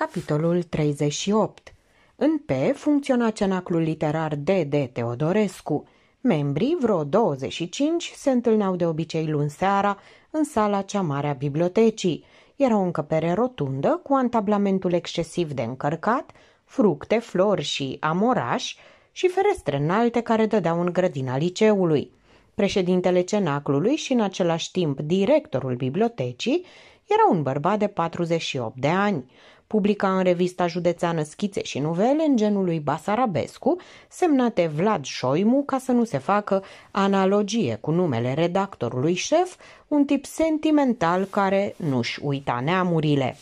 Capitolul 38 În P funcționa cenaclul literar D. D. Teodorescu. Membrii, vreo 25, se întâlneau de obicei luni seara în sala cea mare a bibliotecii. Era o încăpere rotundă cu antablamentul excesiv de încărcat, fructe, flori și amoraș și ferestre înalte care dădeau în grădina liceului. Președintele cenaclului și în același timp directorul bibliotecii era un bărbat de 48 de ani. Publica în revista județeană schițe și nuvele în genul lui Basarabescu, semnate Vlad Șoimu ca să nu se facă analogie cu numele redactorului șef, un tip sentimental care nu-și uita neamurile.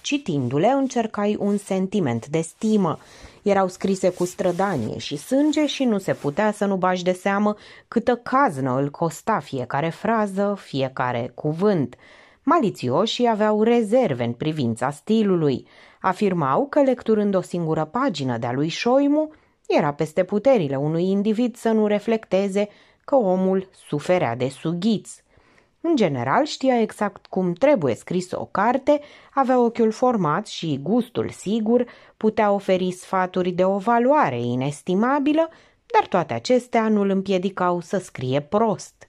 Citindu-le, încercai un sentiment de stimă. Erau scrise cu strădanie și sânge și nu se putea să nu bași de seamă câtă caznă îl costa fiecare frază, fiecare cuvânt. Malițioșii aveau rezerve în privința stilului. Afirmau că lecturând o singură pagină de-a lui Șoimu, era peste puterile unui individ să nu reflecteze că omul suferea de sughiț. În general știa exact cum trebuie scrisă o carte, avea ochiul format și gustul sigur, putea oferi sfaturi de o valoare inestimabilă, dar toate acestea nu îl împiedicau să scrie prost –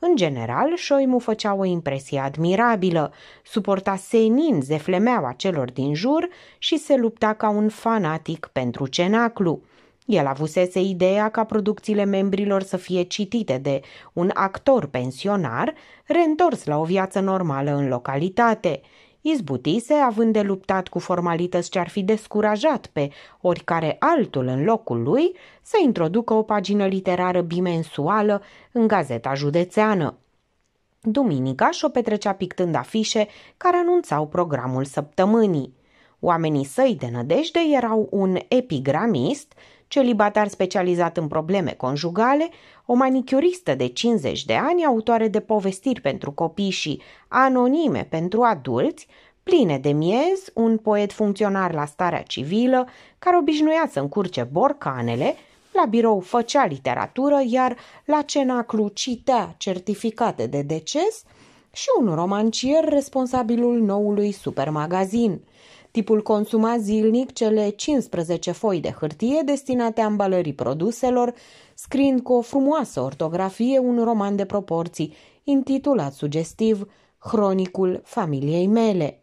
în general, Șoimu făcea o impresie admirabilă, suporta senin zeflemeaua celor din jur și se lupta ca un fanatic pentru cenaclu. El avusese ideea ca producțiile membrilor să fie citite de un actor pensionar, reîntors la o viață normală în localitate. Izbutise, având de luptat cu formalități ce ar fi descurajat pe oricare altul în locul lui, să introducă o pagină literară bimensuală în gazeta județeană. Duminica și-o petrecea pictând afișe care anunțau programul săptămânii. Oamenii săi de nădejde erau un epigramist celibatar specializat în probleme conjugale, o manicuristă de 50 de ani, autoare de povestiri pentru copii și anonime pentru adulți, pline de miez, un poet funcționar la starea civilă, care obișnuia să încurce borcanele, la birou făcea literatură, iar la cenaclu citea certificate de deces și un romancier responsabilul noului supermagazin. Tipul consuma zilnic cele 15 foi de hârtie destinate ambalării produselor, scriind cu o frumoasă ortografie un roman de proporții, intitulat sugestiv Hronicul familiei mele.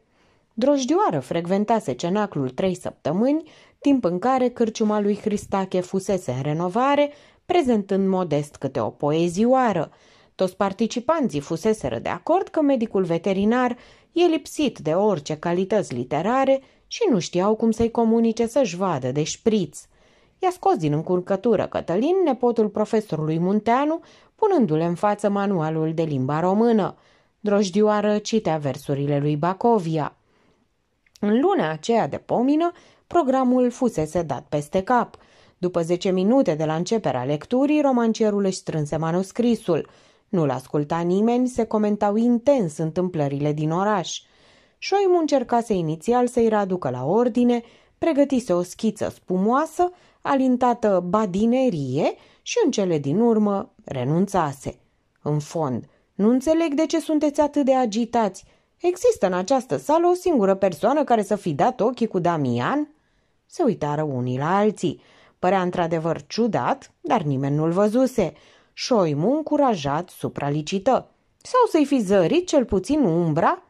Drojdioară frecventase cenaclul trei săptămâni, timp în care cârciuma lui Hristache fusese în renovare, prezentând modest câte o poezioară. Toți participanții fuseseră de acord că medicul veterinar e lipsit de orice calități literare și nu știau cum să-i comunice să-și vadă de șpriț. I-a scos din încurcătură Cătălin nepotul profesorului Munteanu, punându-le în față manualul de limba română. Drojdioară citea versurile lui Bacovia. În luna aceea de pomină, programul fusese dat peste cap. După zece minute de la începerea lecturii, romancierul își strânse manuscrisul – nu-l asculta nimeni, se comentau intens întâmplările din oraș. Șoimu încercase inițial să-i readucă la ordine, pregătise o schiță spumoasă, alintată badinerie și în cele din urmă renunțase. În fond, nu înțeleg de ce sunteți atât de agitați. Există în această sală o singură persoană care să fi dat ochii cu Damian? Se uitară unii la alții. Părea într-adevăr ciudat, dar nimeni nu-l văzuse. Șoimu încurajat supralicită. Sau să-i fi zărit cel puțin umbra?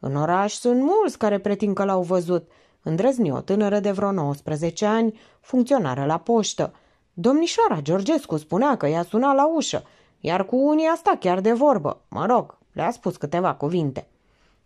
În oraș sunt mulți care pretind că l-au văzut. Îndrăzni o tânără de vreo 19 ani, funcționară la poștă. Domnișoara Georgescu spunea că i-a sunat la ușă, iar cu unii a stat chiar de vorbă. Mă rog, le-a spus câteva cuvinte.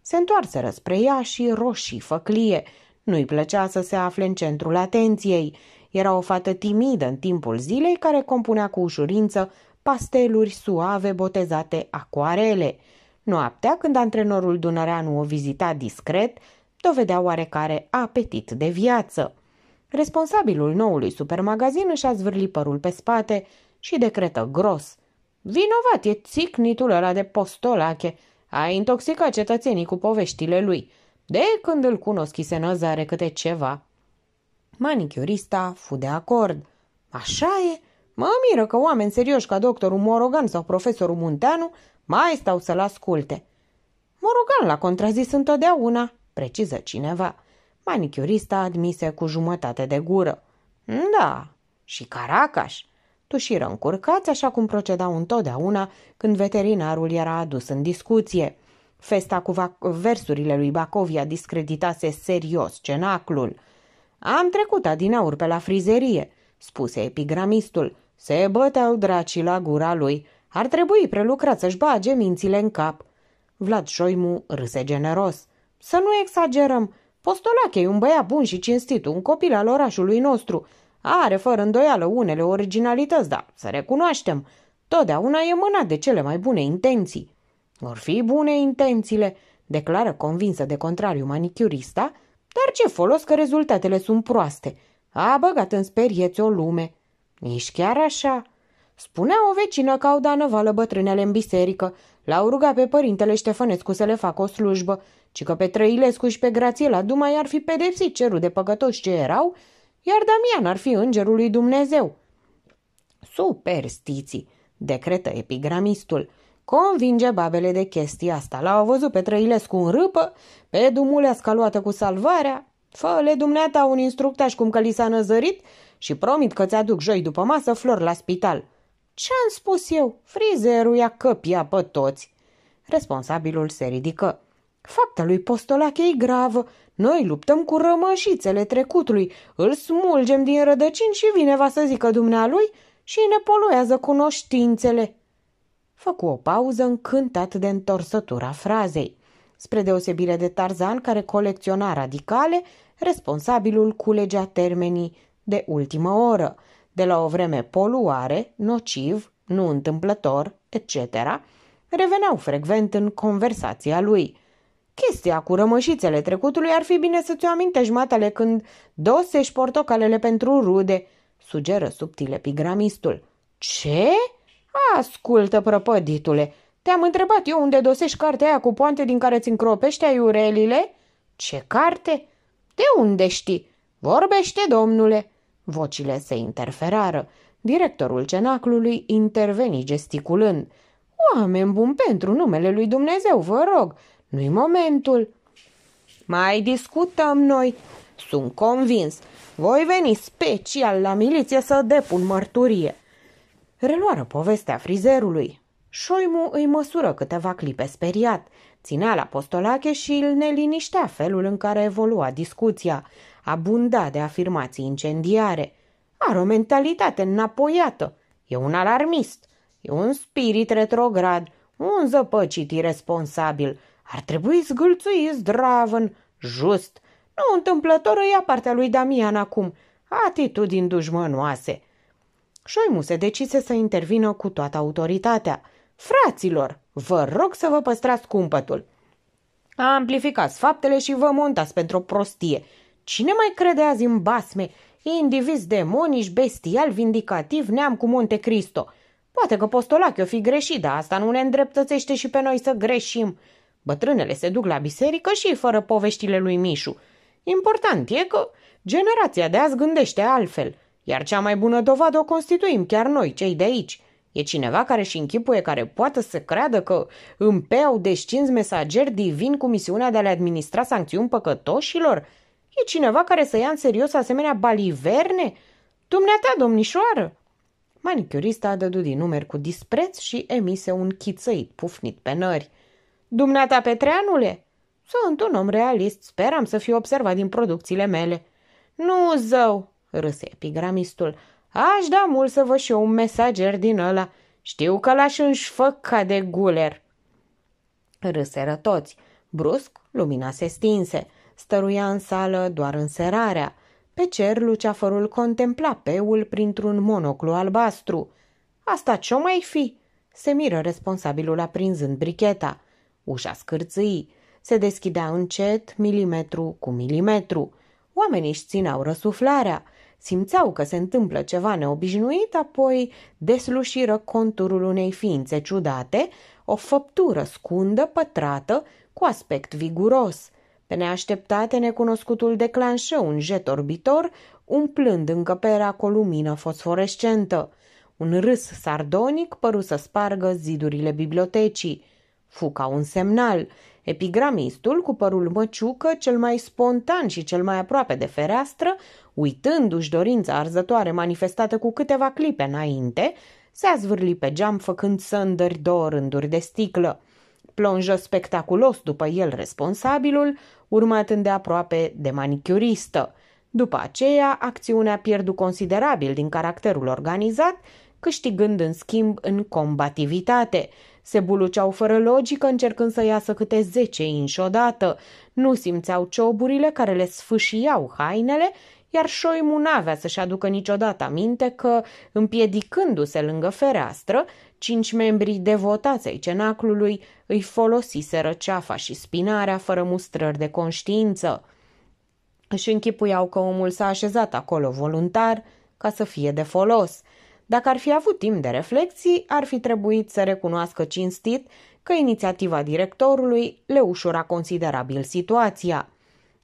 Se întoarseră spre ea și roșii făclie. Nu-i plăcea să se afle în centrul atenției. Era o fată timidă în timpul zilei care compunea cu ușurință pasteluri suave botezate acuarele. Noaptea, când antrenorul Dunăreanu o vizita discret, dovedea oarecare apetit de viață. Responsabilul noului supermagazin își a zvârlit părul pe spate și decretă gros. Vinovat e țicnitul ăla de postolache. A intoxicat cetățenii cu poveștile lui. De când îl cunosc, se năzare câte ceva. Manichiorista fu de acord. Așa e? Mă miră că oameni serioși ca doctorul Morogan sau profesorul Munteanu mai stau să-l asculte. Morogan l-a contrazis întotdeauna, preciză cineva. Manicurista admise cu jumătate de gură. Da, și Caracaș. Tușiră încurcați așa cum procedau întotdeauna când veterinarul era adus în discuție. Festa cu versurile lui Bacovia discreditase serios cenaclul. Am trecut adinaur pe la frizerie, spuse epigramistul. Se băteau dracii la gura lui. Ar trebui prelucrat să-și bage mințile în cap. Vlad Șoimu râse generos. Să nu exagerăm. Postolache e un băiat bun și cinstit, un copil al orașului nostru. Are fără îndoială unele originalități, dar să recunoaștem, totdeauna e mânat de cele mai bune intenții. Vor fi bune intențiile, declară convinsă de contrariu manicurista, dar ce folos că rezultatele sunt proaste. A băgat în sperieți o lume. Ești chiar așa?" Spunea o vecină că au dat năvală bătrânele în biserică, l-au rugat pe părintele Ștefănescu să le facă o slujbă, ci că pe Trăilescu și pe Grațiela Dumai ar fi pedepsit cerul de păcătoși ce erau, iar Damian ar fi îngerul lui Dumnezeu. Superstiții, decretă epigramistul. Convinge babele de chestia asta. L-au văzut pe Trăilescu în râpă, pe Dumulea scaluată cu salvarea. Fă-le dumneata un instructaș cum că li s-a năzărit și promit că ți-aduc joi după masă flori la spital. Ce-am spus eu? Frizerul ia căpia pe toți. Responsabilul se ridică. Fapta lui Postolache e gravă. Noi luptăm cu rămășițele trecutului, îl smulgem din rădăcini și vine va să zică dumnealui și ne poluează cunoștințele. Făcu o pauză încântat de întorsătura frazei. Spre deosebire de Tarzan, care colecționa radicale, responsabilul culegea termenii de ultimă oră, de la o vreme poluare, nociv, nu întâmplător, etc., reveneau frecvent în conversația lui. Chestia cu rămășițele trecutului ar fi bine să-ți o amintești, matale, când dosești portocalele pentru rude, sugeră subtil epigramistul. Ce? Ascultă, prăpăditule, te-am întrebat eu unde dosești cartea aia cu poante din care ți încropește aiurelile? Ce carte? De unde știi? Vorbește, domnule!" Vocile se interferară. Directorul cenaclului interveni gesticulând. Oameni buni pentru numele lui Dumnezeu, vă rog, nu-i momentul. Mai discutăm noi. Sunt convins. Voi veni special la miliție să depun mărturie. Reluară povestea frizerului. Șoimu îi măsură câteva clipe speriat. Ținea la postolache și îl neliniștea felul în care evolua discuția abunda de afirmații incendiare. Are o mentalitate înapoiată. E un alarmist. E un spirit retrograd, un zăpăcit irresponsabil. Ar trebui zgâlțui zdravăn, just. Nu întâmplător ia partea lui Damian acum. Atitudini dușmănoase. Șoimu se decise să intervină cu toată autoritatea. Fraților, vă rog să vă păstrați cumpătul. Amplificați faptele și vă montați pentru o prostie. Cine mai crede azi în basme? Indivizi demonici, bestial, vindicativ, neam cu Monte Cristo. Poate că postolac o fi greșit, dar asta nu ne îndreptățește și pe noi să greșim. Bătrânele se duc la biserică și fără poveștile lui Mișu. Important e că generația de azi gândește altfel, iar cea mai bună dovadă o constituim chiar noi, cei de aici. E cineva care și închipuie care poate să creadă că împeau pe descinți mesageri divin cu misiunea de a le administra sancțiuni păcătoșilor? E cineva care să ia în serios asemenea baliverne? Dumneata, domnișoară!" Manicurista a dădu din numeri cu dispreț și emise un chițăit pufnit pe nări. Dumneata, Petreanule? Sunt un om realist, speram să fiu observat din producțiile mele. Nu, zău, râse epigramistul, aș da mult să vă și eu un mesager din ăla. Știu că l-aș ca de guler. Râseră toți. Brusc, lumina se stinse stăruia în sală doar înserarea. Pe cer, luceafărul contempla peul printr-un monoclu albastru. Asta ce-o mai fi?" se miră responsabilul aprinzând bricheta. Ușa scârțâi. Se deschidea încet, milimetru cu milimetru. Oamenii își țineau răsuflarea. Simțeau că se întâmplă ceva neobișnuit, apoi deslușiră conturul unei ființe ciudate, o făptură scundă, pătrată, cu aspect viguros. Pe neașteptate, necunoscutul declanșă un jet orbitor, umplând încăperea cu o lumină fosforescentă. Un râs sardonic păru să spargă zidurile bibliotecii. Fu ca un semnal. Epigramistul, cu părul măciucă, cel mai spontan și cel mai aproape de fereastră, uitându-și dorința arzătoare manifestată cu câteva clipe înainte, se azvârli pe geam făcând sândări două rânduri de sticlă. Plonjă spectaculos după el responsabilul, urmat îndeaproape de manicuristă. După aceea, acțiunea pierdu considerabil din caracterul organizat, câștigând în schimb în combativitate. Se buluceau fără logică, încercând să iasă câte zece inși odată. Nu simțeau cioburile care le sfâșiau hainele, iar șoimul n-avea să-și aducă niciodată aminte că, împiedicându-se lângă fereastră, Cinci membri devotați ai cenaclului îi folosiseră ceafa și spinarea fără mustrări de conștiință. Își închipuiau că omul s-a așezat acolo voluntar ca să fie de folos. Dacă ar fi avut timp de reflexii, ar fi trebuit să recunoască cinstit că inițiativa directorului le ușura considerabil situația –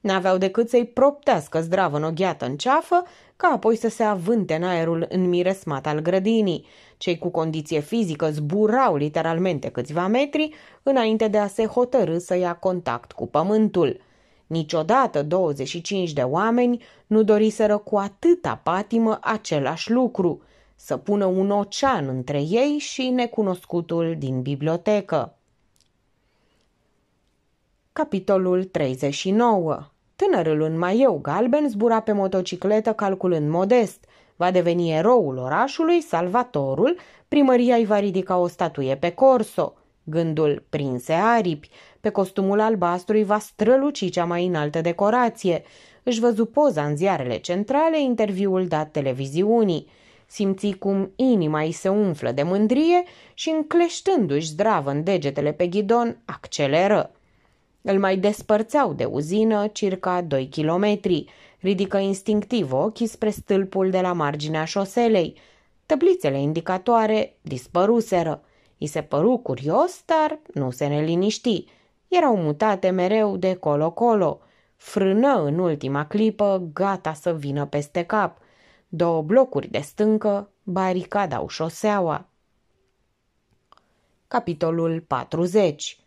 N-aveau decât să-i proptească zdravă în ogheată în ceafă, ca apoi să se avânte în aerul înmiresmat al grădinii. Cei cu condiție fizică zburau literalmente câțiva metri înainte de a se hotărâ să ia contact cu pământul. Niciodată 25 de oameni nu doriseră cu atâta patimă același lucru, să pună un ocean între ei și necunoscutul din bibliotecă. Capitolul 39 Tânărul în maieu galben zbura pe motocicletă calculând modest. Va deveni eroul orașului, salvatorul, primăria îi va ridica o statuie pe corso. Gândul prinse aripi, pe costumul albastru îi va străluci cea mai înaltă decorație. Își văzu poza în ziarele centrale, interviul dat televiziunii. Simți cum inima îi se umflă de mândrie și încleștându-și zdravă în degetele pe ghidon, acceleră. Îl mai despărțeau de uzină circa 2 kilometri. Ridică instinctiv ochii spre stâlpul de la marginea șoselei. Tăblițele indicatoare dispăruseră. I se păru curios, dar nu se neliniști. Erau mutate mereu de colo-colo. Frână în ultima clipă, gata să vină peste cap. Două blocuri de stâncă baricadau șoseaua. Capitolul 40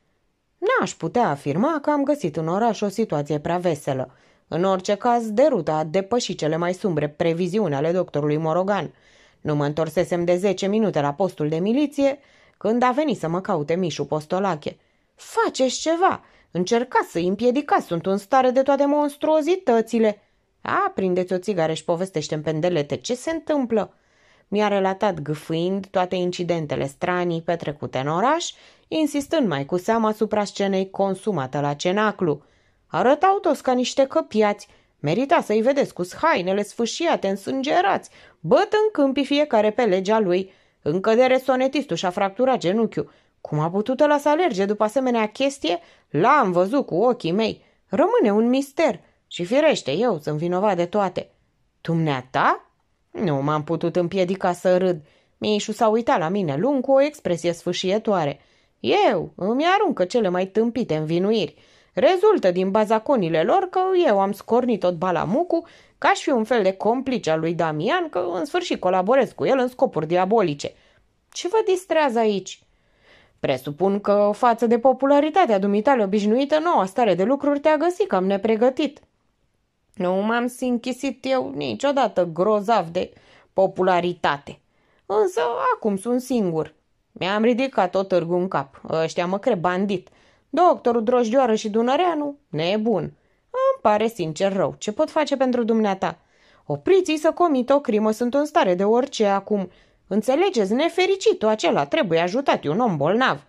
N-aș putea afirma că am găsit în oraș o situație prea veselă. În orice caz, deruta a depășit cele mai sumbre previziuni ale doctorului Morogan. Nu mă întorsesem de 10 minute la postul de miliție când a venit să mă caute Mișu Postolache. Faceți ceva! Încercați să-i împiedicați, sunt în stare de toate monstruozitățile!" A, prindeți o țigară și povestește-mi pendelete ce se întâmplă!" Mi-a relatat gâfâind toate incidentele stranii petrecute în oraș, insistând mai cu seamă asupra scenei consumată la cenaclu. Arătau toți ca niște căpiați, merita să-i vedeți cu hainele sfâșiate, însângerați, băt în câmpii fiecare pe legea lui. În cădere sonetistul și-a fracturat genunchiul. Cum a putut ăla să alerge după asemenea chestie? L-am văzut cu ochii mei. Rămâne un mister. Și firește, eu sunt vinovat de toate. Dumneata? Nu m-am putut împiedica să râd. Mișu s-a uitat la mine lung cu o expresie sfâșietoare. Eu îmi aruncă cele mai tâmpite învinuiri. Rezultă din bazaconile lor că eu am scornit tot balamucu, ca și fi un fel de complice al lui Damian, că în sfârșit colaborez cu el în scopuri diabolice. Ce vă distrează aici? Presupun că, față de popularitatea dumitale obișnuită, noua stare de lucruri te-a găsit cam nepregătit. Nu m-am sinchisit eu niciodată grozav de popularitate. Însă acum sunt singur. Mi-am ridicat tot târgul în cap. Ăștia mă cred bandit. Doctorul Drojdioară și Dunăreanu? Nebun. Îmi pare sincer rău. Ce pot face pentru dumneata? Opriți-i să comit o crimă, sunt în stare de orice acum. Înțelegeți, nefericitul acela trebuie ajutat, e un om bolnav.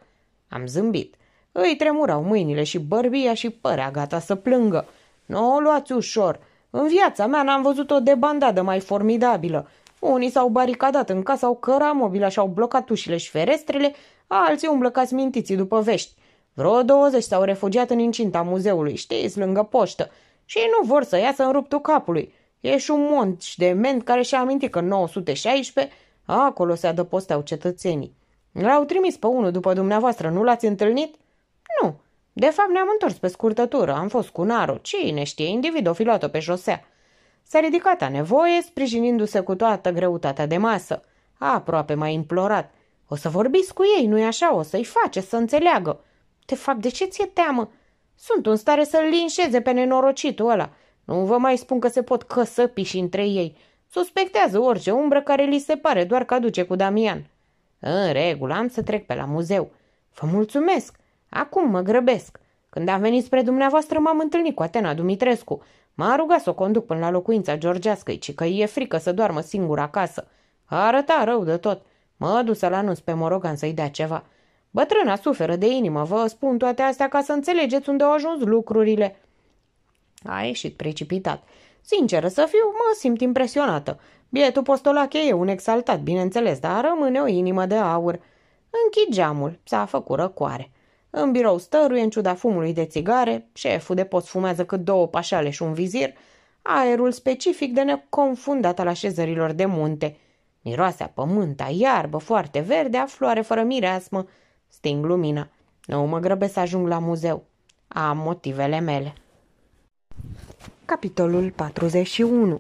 Am zâmbit. Îi tremurau mâinile și bărbia și părea gata să plângă. Nu o luați ușor. În viața mea n-am văzut o debandadă mai formidabilă. Unii s-au baricadat în casa, au cărat mobila și au blocat ușile și ferestrele, alții umblă ca smintiții după vești. Vreo 20 s-au refugiat în incinta muzeului, știți, lângă poștă, și nu vor să iasă în ruptul capului. și un și de ment care și-a amintit că în 916 acolo se adăposteau cetățenii. L-au trimis pe unul după dumneavoastră, nu l-ați întâlnit? Nu, de fapt, ne-am întors pe scurtătură, am fost cu Naro, cine știe, o fi luat-o pe josea. S-a ridicat a nevoie, sprijinindu-se cu toată greutatea de masă. A aproape mai implorat. O să vorbiți cu ei, nu-i așa? O să-i face să înțeleagă. De fapt, de ce ți-e teamă? Sunt în stare să-l linșeze pe nenorocitul ăla. Nu vă mai spun că se pot căsăpi și între ei. Suspectează orice umbră care li se pare, doar că aduce cu Damian. În regulă, am să trec pe la muzeu. Vă mulțumesc! Acum mă grăbesc. Când am venit spre dumneavoastră, m-am întâlnit cu Atena Dumitrescu. M-a rugat să o conduc până la locuința Georgeascăi, ci că e frică să doarmă singură acasă. Arăta rău de tot. Mă să la anunț pe Morogan să-i dea ceva. Bătrâna suferă de inimă, vă spun toate astea ca să înțelegeți unde au ajuns lucrurile. A ieșit precipitat. Sinceră să fiu, mă simt impresionată. Bietul postolache e un exaltat, bineînțeles, dar rămâne o inimă de aur. Închid geamul, s-a făcut răcoare. În birou stăruie, în ciuda fumului de țigare, șeful de post fumează cât două pașale și un vizir, aerul specific de neconfundat al așezărilor de munte. Miroase a pământ, a iarbă foarte verde, a floare fără mireasmă. Sting lumina. Nu mă grăbesc să ajung la muzeu. Am motivele mele. Capitolul 41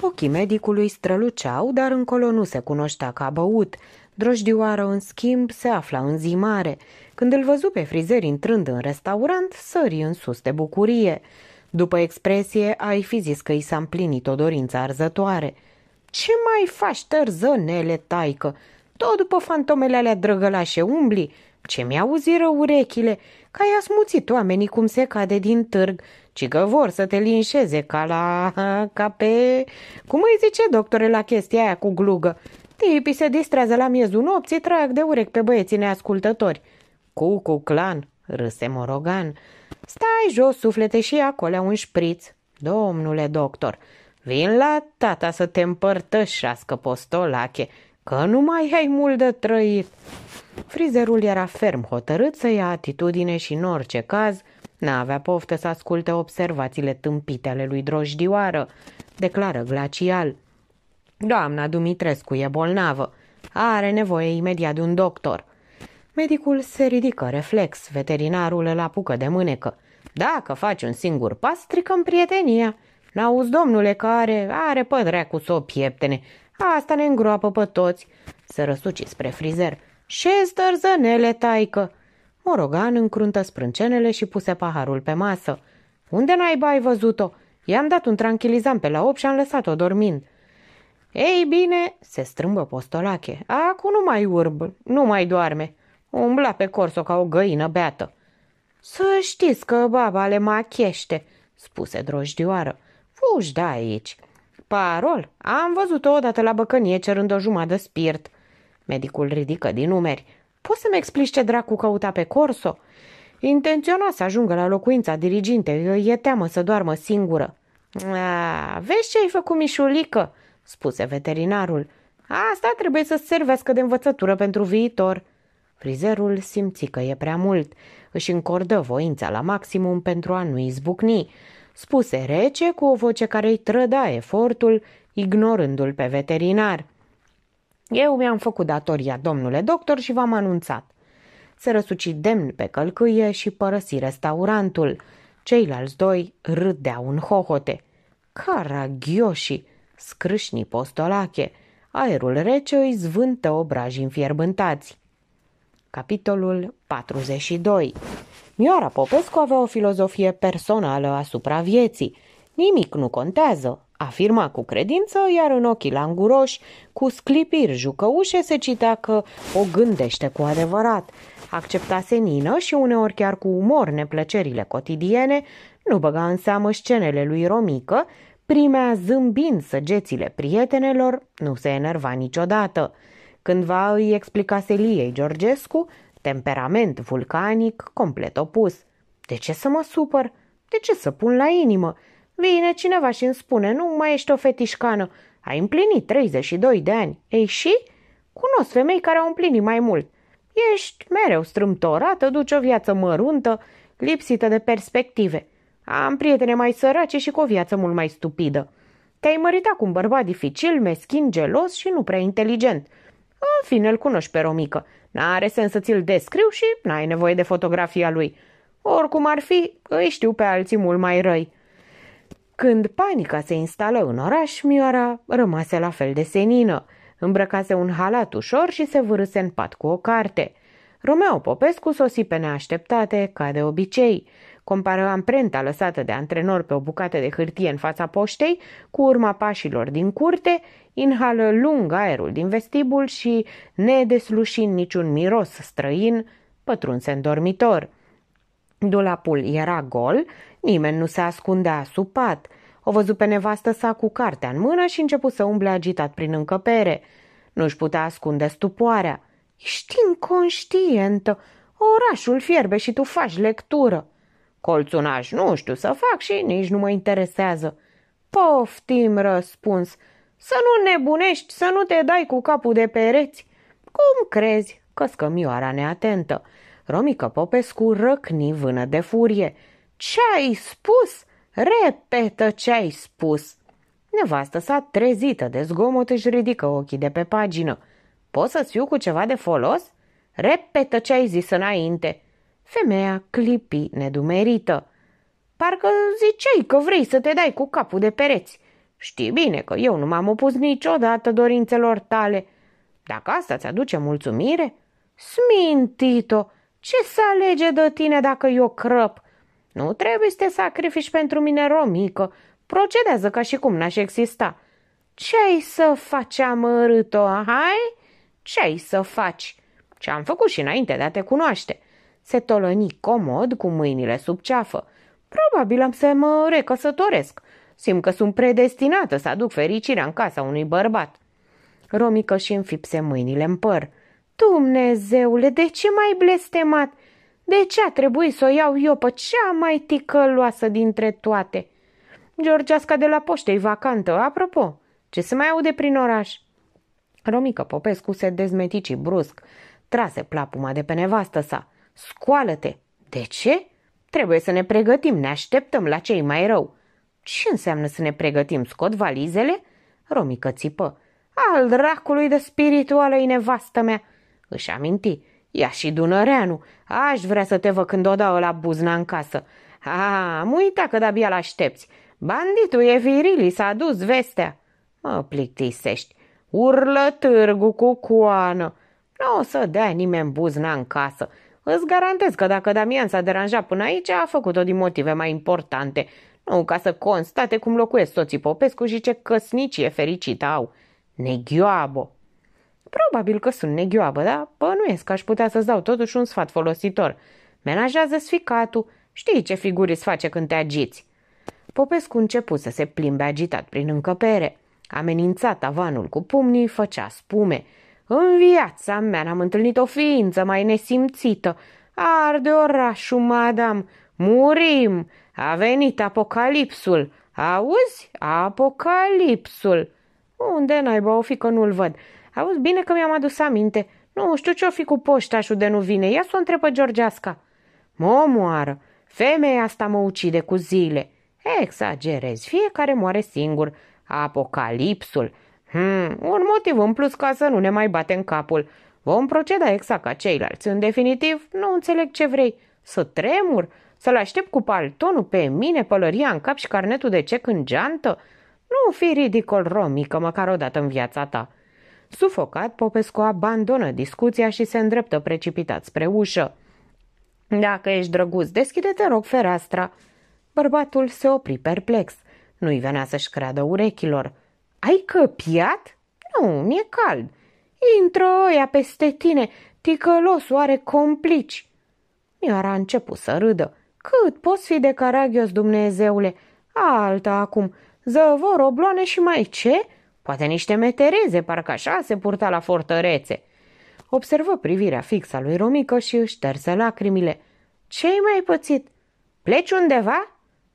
Ochii medicului străluceau, dar încolo nu se cunoștea că a băut – Drojdioară, în schimb, se afla în zi mare. Când îl văzu pe frizer intrând în restaurant, sări în sus de bucurie. După expresie, ai fi zis că i s-a împlinit o dorință arzătoare. Ce mai faci, tărzănele, taică? Tot după fantomele alea drăgălașe umbli? Ce mi-auzi rău urechile? Că ai asmuțit oamenii cum se cade din târg, ci că vor să te linșeze ca la... ca pe... Cum îi zice doctore la chestia aia cu glugă? Tipii se distrează la miezul nopții, trag de urechi pe băieții neascultători. Cucu, clan, râse Morogan. Stai jos, suflete, și acolo un șpriț. Domnule doctor, vin la tata să te împărtășească, postolache, că nu mai ai mult de trăit. Frizerul era ferm hotărât să ia atitudine și în orice caz n-avea poftă să asculte observațiile tâmpite ale lui drojdioară, declară glacial – Doamna Dumitrescu e bolnavă. Are nevoie imediat de un doctor. Medicul se ridică reflex, veterinarul îl apucă de mânecă. Dacă faci un singur pas, stricăm prietenia. N-auzi, domnule, care are pădrea cu s-o pieptene. Asta ne îngroapă pe toți. Se răsuci spre frizer. Șezi nele taică! Morogan încruntă sprâncenele și puse paharul pe masă. Unde n-ai bai văzut-o? I-am dat un tranquilizant pe la 8 și am lăsat-o dormind. Ei bine, se strâmbă postolache, acum nu mai urb, nu mai doarme. Umbla pe corso ca o găină beată. Să știți că baba le machește, spuse drojdioară. Fugi de aici. Parol, am văzut-o odată la băcănie cerând o jumătate de Medicul ridică din numeri. Poți să-mi explici ce dracu căuta pe corso? Intenționa să ajungă la locuința dirigintei, e teamă să doarmă singură. A, vezi ce ai făcut, mișulică? spuse veterinarul. Asta trebuie să servească de învățătură pentru viitor. Frizerul simți că e prea mult, își încordă voința la maximum pentru a nu izbucni. Spuse rece cu o voce care îi trăda efortul, ignorându-l pe veterinar. Eu mi-am făcut datoria, domnule doctor, și v-am anunțat. Se răsuci demn pe călcâie și părăsi restaurantul. Ceilalți doi râdeau în hohote. Caragioșii! scrâșnii postolache. Aerul rece îi zvântă obrajii înfierbântați. Capitolul 42 Mioara Popescu avea o filozofie personală asupra vieții. Nimic nu contează, afirma cu credință, iar în ochii languroși, cu sclipiri jucăușe, se citea că o gândește cu adevărat. Accepta senină și uneori chiar cu umor neplăcerile cotidiene, nu băga în seamă scenele lui Romică, Primea, zâmbind săgețile prietenelor, nu se enerva niciodată. Cândva îi explica Seliei Georgescu, temperament vulcanic complet opus. De ce să mă supăr? De ce să pun la inimă? Vine cineva și îmi spune, nu mai ești o fetișcană, ai împlinit 32 de ani. Ei și? Cunosc femei care au împlinit mai mult. Ești mereu strâmtorată, duci o viață măruntă, lipsită de perspective. Am prietene mai sărace și cu o viață mult mai stupidă. Te-ai măritat cu un bărbat dificil, meschin, gelos și nu prea inteligent. În fine, îl cunoști pe Romică. N-are sens să ți-l descriu și n-ai nevoie de fotografia lui. Oricum ar fi, îi știu pe alții mult mai răi. Când panica se instală în oraș, Mioara rămase la fel de senină. Îmbrăcase un halat ușor și se vârâse în pat cu o carte. Romeo Popescu sosi pe neașteptate, ca de obicei compară amprenta lăsată de antrenor pe o bucată de hârtie în fața poștei cu urma pașilor din curte, inhală lung aerul din vestibul și, nedeslușind niciun miros străin, pătrunse în dormitor. Dulapul era gol, nimeni nu se ascundea sub pat. O văzut pe nevastă sa cu cartea în mână și început să umble agitat prin încăpere. Nu își putea ascunde stupoarea. Ești inconștientă, orașul fierbe și tu faci lectură!" colțunaș, nu știu să fac și nici nu mă interesează. Poftim răspuns, să nu nebunești, să nu te dai cu capul de pereți. Cum crezi? Căscămioara neatentă. Romică Popescu răcni vână de furie. Ce ai spus? Repetă ce ai spus. Nevastă a trezită de zgomot își ridică ochii de pe pagină. Poți să-ți fiu cu ceva de folos? Repetă ce ai zis înainte. Femeia clipi nedumerită. Parcă ziceai că vrei să te dai cu capul de pereți. Știi bine că eu nu m-am opus niciodată dorințelor tale. Dacă asta ți aduce mulțumire, smintito, ce să alege de tine dacă eu crăp? Nu trebuie să te sacrifici pentru mine, romică. Procedează ca și cum n-aș exista. Ce ai să faci amărâto, hai? Ce ai să faci? Ce am făcut și înainte de a te cunoaște se tolăni comod cu mâinile sub ceafă. Probabil am să mă recăsătoresc. Simt că sunt predestinată să aduc fericirea în casa unui bărbat. Romică și înfipse mâinile în păr. Dumnezeule, de ce mai blestemat? De ce a trebuit să o iau eu pe cea mai ticăloasă dintre toate? Georgeasca de la poște e vacantă, apropo. Ce se mai aude prin oraș? Romică Popescu se dezmetici brusc, trase plapuma de pe nevastă sa. Scoală-te! De ce? Trebuie să ne pregătim, ne așteptăm la cei mai rău. Ce înseamnă să ne pregătim? Scot valizele? Romică țipă. Al dracului de spirituală-i nevastă mea! Își aminti. Ia și Dunăreanu, aș vrea să te văd când o dau la buzna în casă. A, am uitat că de-abia l-aștepți. Banditul e viril, s-a dus vestea. Mă plictisești. Urlă târgu cu coană. Nu o să dea nimeni buzna în casă. Îți garantez că dacă Damian s-a deranjat până aici, a făcut-o din motive mai importante. Nu ca să constate cum locuiesc soții Popescu și ce căsnicie fericită au. Neghioabă! Probabil că sunt neghioabă, dar bănuiesc că aș putea să-ți dau totuși un sfat folositor. Menajează sficatul. Știi ce figuri îți face când te agiți. Popescu începu să se plimbe agitat prin încăpere. Amenințat tavanul cu pumnii, făcea spume. În viața mea n-am întâlnit o ființă mai nesimțită. Arde orașul, madam, murim, a venit apocalipsul. Auzi? Apocalipsul. Unde naiba o fi că nu-l văd? Auzi, bine că mi-am adus aminte. Nu știu ce-o fi cu poștașul de nu vine. Ia să o întrebă Georgeasca. Mă omoară. Femeia asta mă ucide cu zile. exagerez. fiecare moare singur. Apocalipsul. Hmm, un motiv în plus ca să nu ne mai batem capul. Vom proceda exact ca ceilalți. În definitiv, nu înțeleg ce vrei. Să tremur? Să-l aștept cu paltonul pe mine, pălăria în cap și carnetul de cec în geantă? Nu fi ridicol, Romi, măcar o dată în viața ta. Sufocat, Popescu abandonă discuția și se îndreptă precipitat spre ușă. Dacă ești drăguț, deschide-te, rog, fereastra. Bărbatul se opri perplex. Nu-i venea să-și creadă urechilor. Ai căpiat? Nu, mi-e cald. Intră oia peste tine, ticălos oare complici. Mioara a început să râdă. Cât poți fi de caragios, Dumnezeule? Alta acum, zăvor, obloane și mai ce? Poate niște metereze, parcă așa se purta la fortărețe. Observă privirea fixă a lui Romică și își șterse lacrimile. Ce-ai mai pățit? Pleci undeva?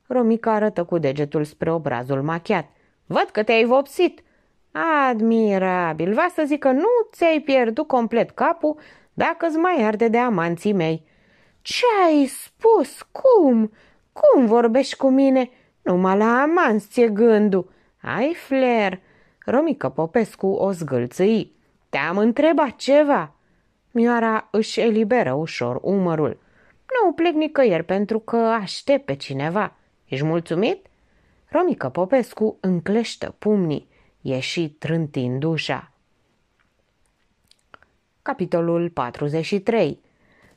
Romica arătă cu degetul spre obrazul machiat. Văd că te-ai vopsit. Admirabil, va să zic că nu ți-ai pierdut complet capul dacă îți mai arde de amanții mei. Ce ai spus? Cum? Cum vorbești cu mine? Numai la amanți ți-e gândul. Ai fler. Romică Popescu o zgâlțâi. Te-am întrebat ceva. Mioara își eliberă ușor umărul. Nu plec nicăieri pentru că aștept pe cineva. Ești mulțumit? Romică Popescu încleștă pumnii, ieși trântind ușa. Capitolul 43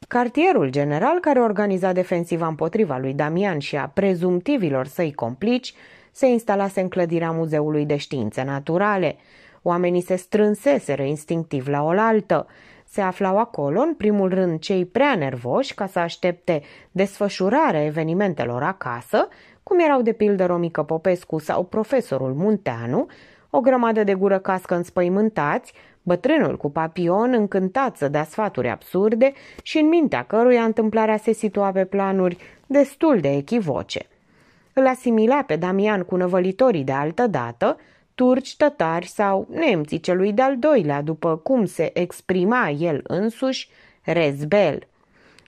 Cartierul general care organiza defensiva împotriva lui Damian și a prezumtivilor săi complici se instalase în clădirea Muzeului de Științe Naturale. Oamenii se strânseseră instinctiv la oaltă. Se aflau acolo, în primul rând, cei prea nervoși ca să aștepte desfășurarea evenimentelor acasă cum erau de pildă Romică Popescu sau profesorul Munteanu, o grămadă de gură cască înspăimântați, bătrânul cu papion încântat să dea sfaturi absurde și în mintea căruia întâmplarea se situa pe planuri destul de echivoce. Îl asimila pe Damian cu năvălitorii de altă dată, turci, tătari sau nemții celui de-al doilea, după cum se exprima el însuși, rezbel –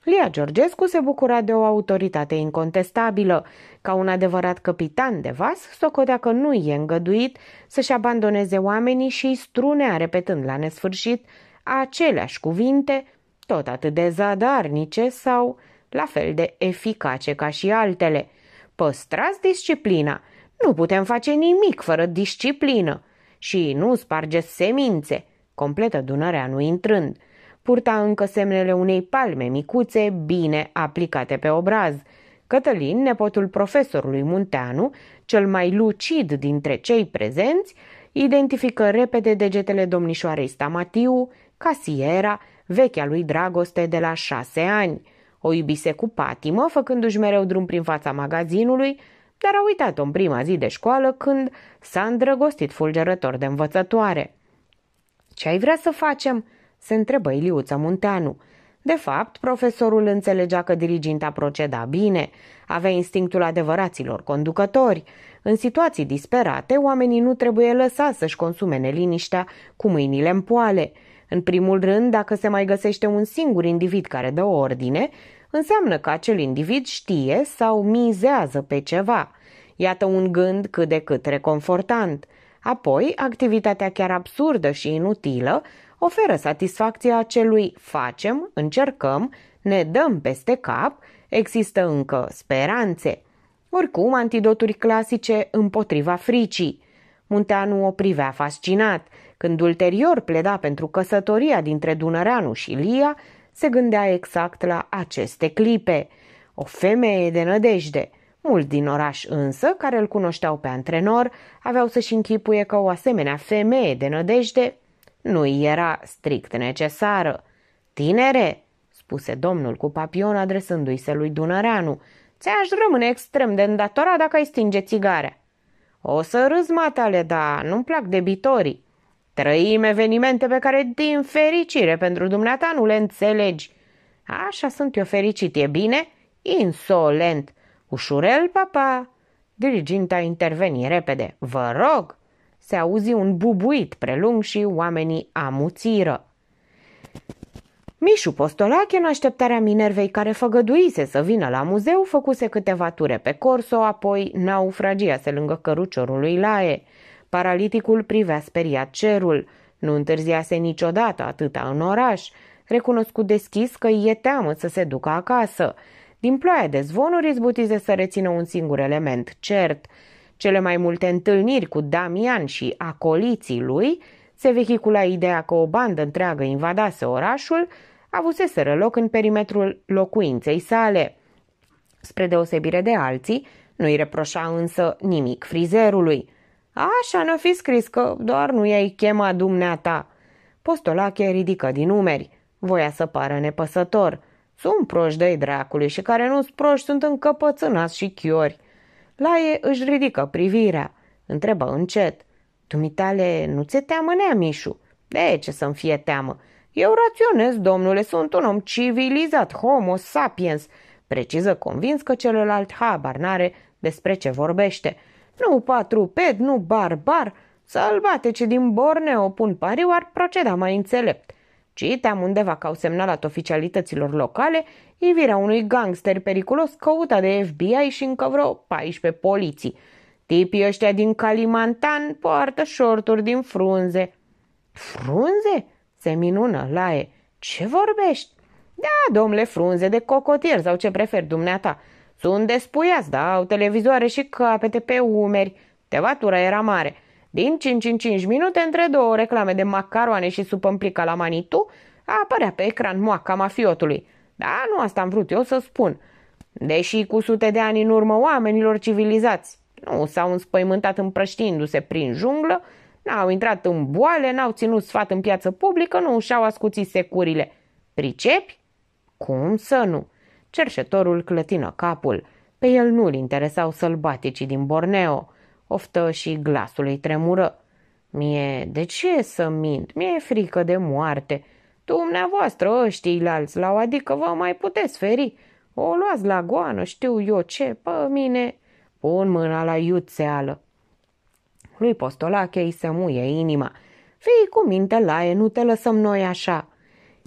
Lia Georgescu se bucura de o autoritate incontestabilă. Ca un adevărat capitan de vas, socotea că nu e îngăduit să-și abandoneze oamenii și îi strunea, repetând la nesfârșit, aceleași cuvinte, tot atât de zadarnice sau la fel de eficace ca și altele. Păstrați disciplina! Nu putem face nimic fără disciplină! Și nu sparge semințe, completă nu intrând – purta încă semnele unei palme micuțe, bine aplicate pe obraz. Cătălin, nepotul profesorului Munteanu, cel mai lucid dintre cei prezenți, identifică repede degetele domnișoarei Stamatiu, casiera, vechea lui dragoste de la șase ani. O iubise cu patimă, făcându-și mereu drum prin fața magazinului, dar a uitat-o în prima zi de școală când s-a îndrăgostit fulgerător de învățătoare. Ce ai vrea să facem?" se întrebă Iliuța Munteanu. De fapt, profesorul înțelegea că diriginta proceda bine, avea instinctul adevăraților conducători. În situații disperate, oamenii nu trebuie lăsați să-și consume neliniștea cu mâinile în poale. În primul rând, dacă se mai găsește un singur individ care dă o ordine, înseamnă că acel individ știe sau mizează pe ceva. Iată un gând cât de cât reconfortant. Apoi, activitatea chiar absurdă și inutilă oferă satisfacția acelui facem, încercăm, ne dăm peste cap, există încă speranțe. Oricum, antidoturi clasice împotriva fricii. Munteanu o privea fascinat. Când ulterior pleda pentru căsătoria dintre Dunăreanu și Lia, se gândea exact la aceste clipe. O femeie de nădejde – Mulți din oraș însă, care îl cunoșteau pe antrenor, aveau să-și închipuie că o asemenea femeie de nădejde nu era strict necesară. Tinere, spuse domnul cu papion adresându-i se lui Dunăreanu, ți-aș rămâne extrem de îndatorat dacă ai stinge țigarea. O să râzi, matale, dar nu-mi plac debitorii. Trăim evenimente pe care, din fericire pentru dumneata, nu le înțelegi. Așa sunt eu fericit, e bine? Insolent! Ușurel, papa! Diriginta interveni repede. Vă rog! se auzi un bubuit prelung și oamenii amuțiră. Mișu Postolache, în așteptarea Minervei care făgăduise să vină la muzeu, făcuse câteva ture pe Corso, apoi naufragia se lângă căruciorul lui Lae. Paraliticul privea speriat cerul. Nu întârziase niciodată atâta în oraș. Recunoscut deschis că îi e teamă să se ducă acasă. Din ploaia de zvonuri izbutize să rețină un singur element, cert – cele mai multe întâlniri cu Damian și acoliții lui se vehicula ideea că o bandă întreagă invadase orașul, avuseseră loc în perimetrul locuinței sale. Spre deosebire de alții, nu-i reproșa însă nimic frizerului. Așa n-a fi scris că doar nu i-ai chema dumneata. Postolache ridică din umeri. Voia să pară nepăsător. Sunt proști de dracului și care nu-s proști sunt încăpățânați și chiori. Laie își ridică privirea. Întrebă încet. Dumitale, nu ți-e teamă, neamișu? De ce să-mi fie teamă? Eu raționez, domnule, sunt un om civilizat, homo sapiens. Preciză convins că celălalt habar n-are despre ce vorbește. Nu patruped, nu barbar, sălbatici din Borneo pun pariu ar proceda mai înțelept ci undeva că au semnalat oficialităților locale ivirea unui gangster periculos căutat de FBI și încă vreo 14 poliții. Tipii ăștia din Calimantan poartă șorturi din frunze. Frunze? Se minună, Lae. Ce vorbești? Da, domnule, frunze de cocotier sau ce prefer dumneata. Sunt despuiați, da, au televizoare și capete pe umeri. Tevatura era mare – din 5 în 5 minute, între două reclame de macaroane și supă în la Manitu, apărea pe ecran moaca mafiotului. Da, nu asta am vrut eu să spun. Deși cu sute de ani în urmă oamenilor civilizați nu s-au înspăimântat împrăștiindu-se prin junglă, n-au intrat în boale, n-au ținut sfat în piață publică, nu și-au ascuțit securile. Pricepi? Cum să nu? Cerșetorul clătină capul. Pe el nu-l interesau sălbaticii din Borneo oftă și glasul îi tremură. Mie de ce să mint? Mie e frică de moarte. Dumneavoastră ăștiilalți la o adică vă mai puteți feri. O luați la goană, știu eu ce, pe mine. Pun mâna la iuțeală. Lui Postolache îi se muie inima. Fii cu minte, la e, nu te lăsăm noi așa.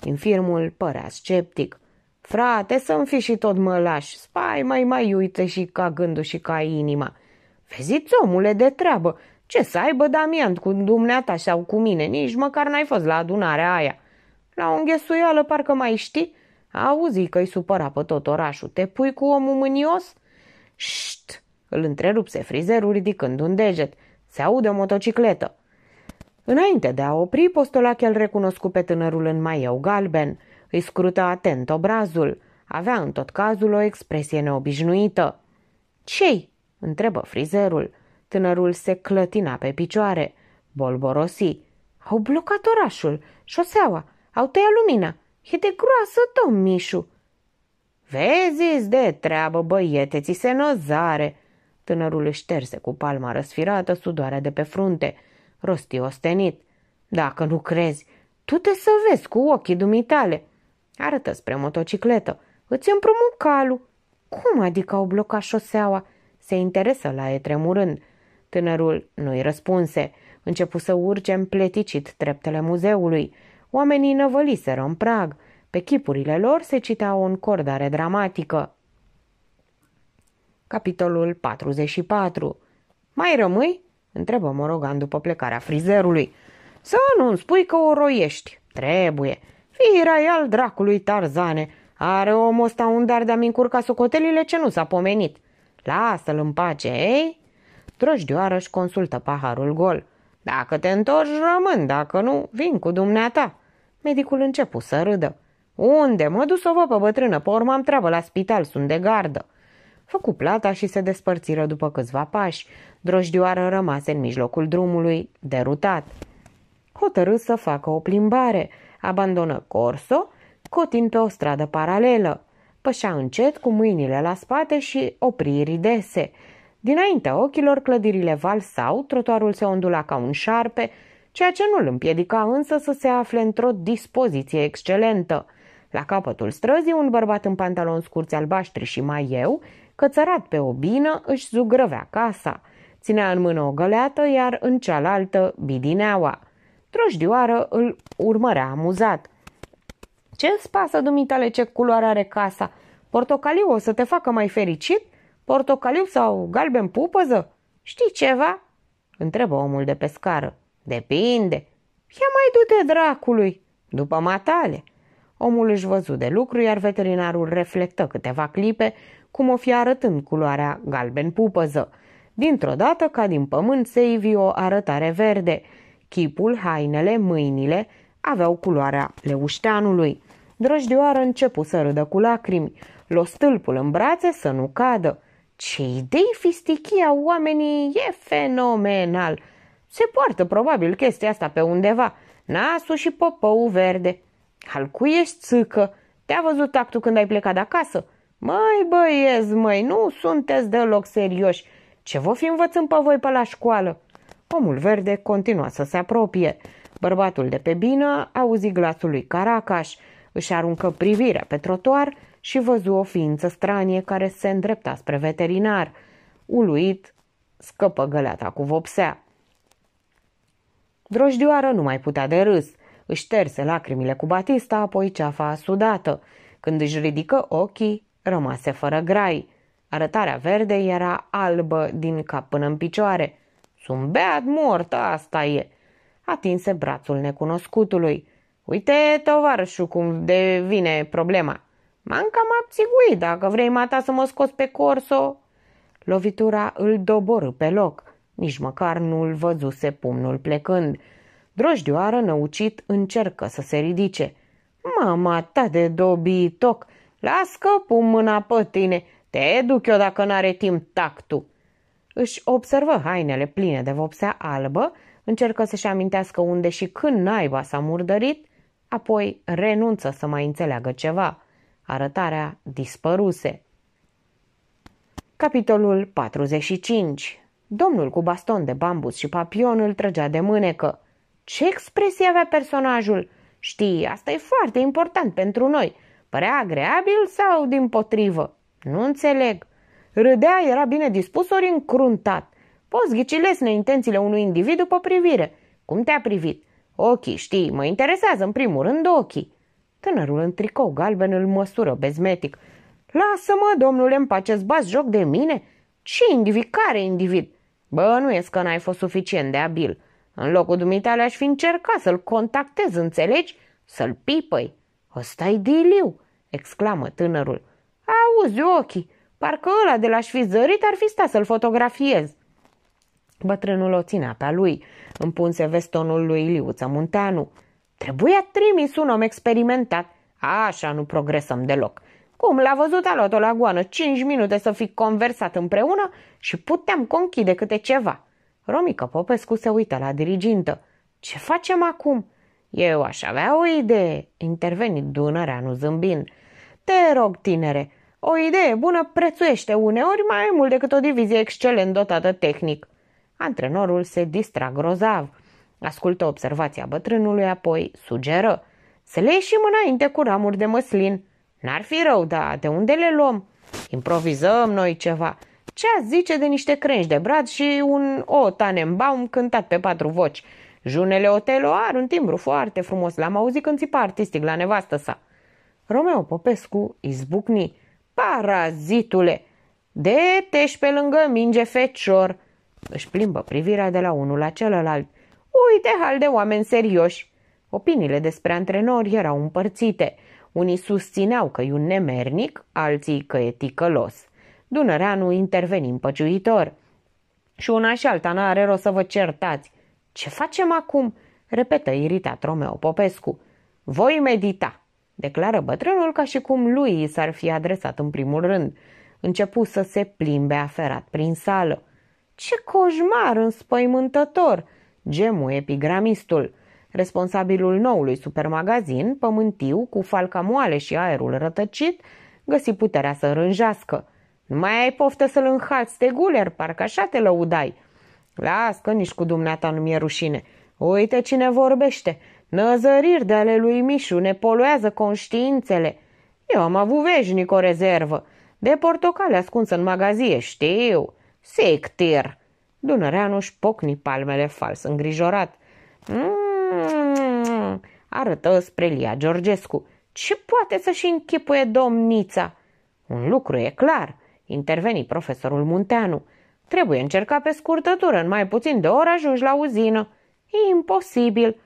Infirmul părea sceptic. Frate, să-mi fi și tot mălaș, spai mai mai uite și ca gândul și ca inima. Vezi, omule, de treabă. Ce să aibă Damian cu dumneata sau cu mine? Nici măcar n-ai fost la adunarea aia. La o înghesuială parcă mai știi? Auzi că-i supăra pe tot orașul. Te pui cu omul mânios? Șt! Îl întrerupse frizerul ridicând un deget. Se aude o motocicletă. Înainte de a opri, postolache îl recunoscu pe tânărul în maieu galben. Îi scrută atent obrazul. Avea în tot cazul o expresie neobișnuită. Cei? Întrebă frizerul. Tânărul se clătina pe picioare. Bolborosi. Au blocat orașul, șoseaua, au tăiat lumina. E de groasă, domn Mișu. Vezi de treabă, băiete, ți se năzare. Tânărul își șterse cu palma răsfirată sudoarea de pe frunte. Rosti ostenit. Dacă nu crezi, tu te să vezi cu ochii dumitale. Arătă spre motocicletă. Îți împrumut calul. Cum adică au blocat șoseaua? se interesă la e tremurând. Tânărul nu-i răspunse. Începu să urce împleticit treptele muzeului. Oamenii năvăliseră în prag. Pe chipurile lor se citea o încordare dramatică. Capitolul 44 Mai rămâi? întrebă Morogan după plecarea frizerului. Să nu-mi spui că o roiești. Trebuie. Fii rai al dracului Tarzane. Are omul ăsta un dar de-a-mi socotelile ce nu s-a pomenit. Lasă-l în pace, ei? Drojdioară își consultă paharul gol. Dacă te întorci, rămân, dacă nu, vin cu dumneata. Medicul începu să râdă. Unde? Mă dus o vă pe bătrână, pe urmă am treabă la spital, sunt de gardă. Făcu plata și se despărțiră după câțiva pași. Drojdioară rămase în mijlocul drumului, derutat. Hotărâ să facă o plimbare, abandonă Corso, cotind pe o stradă paralelă. Pășea încet, cu mâinile la spate și opri dese. Dinaintea ochilor, clădirile valsau, trotuarul se ondula ca un șarpe, ceea ce nu îl împiedica însă să se afle într-o dispoziție excelentă. La capătul străzii, un bărbat în pantaloni scurți albaștri și mai eu, cățărat pe o bină, își zugrăvea casa. Ținea în mână o găleată, iar în cealaltă bidineaua. Troșdioară îl urmărea amuzat ce îți pasă, dumitale, ce culoare are casa? Portocaliu o să te facă mai fericit? Portocaliu sau galben pupăză? Știi ceva? Întrebă omul de pe scară. Depinde. Ia mai du-te dracului, după matale. Omul își văzu de lucru, iar veterinarul reflectă câteva clipe cum o fi arătând culoarea galben pupăză. Dintr-o dată, ca din pământ, se ivi o arătare verde. Chipul, hainele, mâinile aveau culoarea leușteanului. Drăjdioară începu să râdă cu lacrimi, lo stâlpul în brațe să nu cadă. Ce idei fistichia oamenii e fenomenal! Se poartă probabil chestia asta pe undeva. Nasul și popău verde. Al cui ești țâcă? Te-a văzut actul când ai plecat de acasă? Mai băieți, măi, nu sunteți deloc serioși. Ce vă fi învățând pe voi pe la școală? Omul verde continua să se apropie. Bărbatul de pe bină auzi glasul lui Caracaș – își aruncă privirea pe trotuar și văzu o ființă stranie care se îndrepta spre veterinar. Uluit, scăpă găleata cu vopsea. Drojdioară nu mai putea de râs. Își terse lacrimile cu Batista, apoi ceafa sudată. Când își ridică ochii, rămase fără grai. Arătarea verde era albă din cap până în picioare. Sunt beat mort, asta e!" Atinse brațul necunoscutului. Uite, tovarășu, cum devine problema. M-am cam abțiguit, dacă vrei mata să mă scoți pe corso. Lovitura îl doborâ pe loc, nici măcar nu-l văzuse pumnul plecând. Drojdioară, năucit, încercă să se ridice. Mama ta de dobitoc, las că pun mâna pe tine, te duc eu dacă n-are timp tactul. Își observă hainele pline de vopsea albă, încercă să-și amintească unde și când naiba s-a murdărit apoi renunță să mai înțeleagă ceva. Arătarea dispăruse. Capitolul 45 Domnul cu baston de bambus și papion îl trăgea de mânecă. Ce expresie avea personajul? Știi, asta e foarte important pentru noi. Părea agreabil sau din potrivă? Nu înțeleg. Râdea, era bine dispus ori încruntat. Poți ghici lesne intențiile unui individ după privire. Cum te-a privit? Ochii, știi, mă interesează în primul rând ochii. Tânărul în tricou galben îl măsură bezmetic. Lasă-mă, domnule, în pace, bați joc de mine? Ce individ? Care individ? Bă, nu e că n-ai fost suficient de abil. În locul dumitale aș fi încercat să-l contactez, înțelegi? Să-l pipăi. ăsta e diliu, exclamă tânărul. Auzi ochii, parcă ăla de l-aș fi zărit ar fi stat să-l fotografiez. Bătrânul o ținea pe-a lui, împunse vestonul lui Iliuță Munteanu. Trebuia trimis un om experimentat. Așa nu progresăm deloc. Cum l-a văzut alotul la goană, cinci minute să fi conversat împreună și puteam conchide câte ceva. Romică Popescu se uită la dirigintă. Ce facem acum? Eu aș avea o idee, interveni nu zâmbind. Te rog, tinere, o idee bună prețuiește uneori mai mult decât o divizie excelent dotată tehnic. Antrenorul se distra grozav. Ascultă observația bătrânului, apoi sugeră. Să le ieșim înainte cu ramuri de măslin. N-ar fi rău, dar de unde le luăm? Improvizăm noi ceva. Ce ați zice de niște crengi de brad și un O tanembaum cântat pe patru voci? Junele Otelo are un timbru foarte frumos. L-am auzit când țipa artistic la nevastă sa. Romeo Popescu izbucni. Parazitule! De pe lângă minge fecior! Își plimbă privirea de la unul la celălalt. Uite hal de oameni serioși! Opiniile despre antrenori erau împărțite. Unii susțineau că e un nemernic, alții că e ticălos. Dunăreanu interveni împăciuitor. Și una și alta n-are rost să vă certați. Ce facem acum?" repetă iritat Romeo Popescu. Voi medita!" declară bătrânul ca și cum lui s-ar fi adresat în primul rând. Începu să se plimbe aferat prin sală. Ce coșmar înspăimântător!" gemu epigramistul. Responsabilul noului supermagazin, pământiu, cu falca moale și aerul rătăcit, găsi puterea să rânjească. Nu mai ai poftă să-l înhalți, te guler, parcă așa te lăudai. Las că nici cu dumneata nu mi-e rușine. Uite cine vorbește. Năzăriri de ale lui Mișu ne poluează conștiințele. Eu am avut veșnic o rezervă. De portocale ascunsă în magazie, știu. Sectir! Dunăreanu își pocni palmele fals îngrijorat. Mm, arătă spre Lia Georgescu. Ce poate să-și închipuie domnița? Un lucru e clar, interveni profesorul Munteanu. Trebuie încerca pe scurtătură, în mai puțin de oră ajungi la uzină. E imposibil.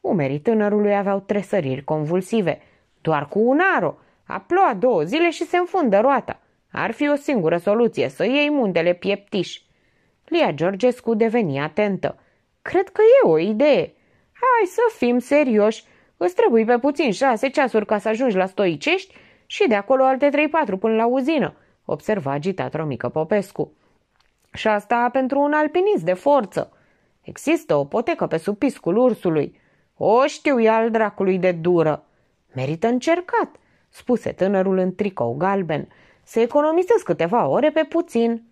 Umerii tânărului aveau tresăriri convulsive. Doar cu un aro. A două zile și se înfundă roata. Ar fi o singură soluție, să iei muntele pieptiș. Lia Georgescu deveni atentă. Cred că e o idee. Hai să fim serioși. Îți trebuie pe puțin șase ceasuri ca să ajungi la stoicești și de acolo alte trei-patru până la uzină, observa agitat Romică Popescu. Și asta pentru un alpinist de forță. Există o potecă pe supiscul ursului. O știu e al dracului de dură. Merită încercat, spuse tânărul în tricou galben, să economisesc câteva ore pe puțin.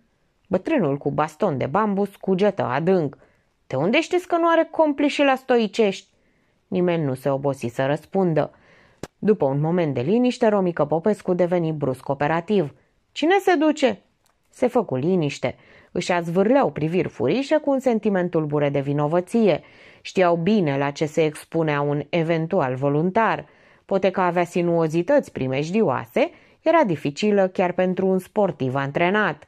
Bătrânul cu baston de bambus cugetă adânc. De unde știți că nu are compliși la stoicești? Nimeni nu se obosi să răspundă. După un moment de liniște, Romică Popescu deveni brusc operativ. Cine se duce? Se făcu liniște. Își azvârleau priviri furișe cu un sentimentul bure de vinovăție. Știau bine la ce se expunea un eventual voluntar. Poate că avea sinuozități primejdioase era dificilă chiar pentru un sportiv antrenat.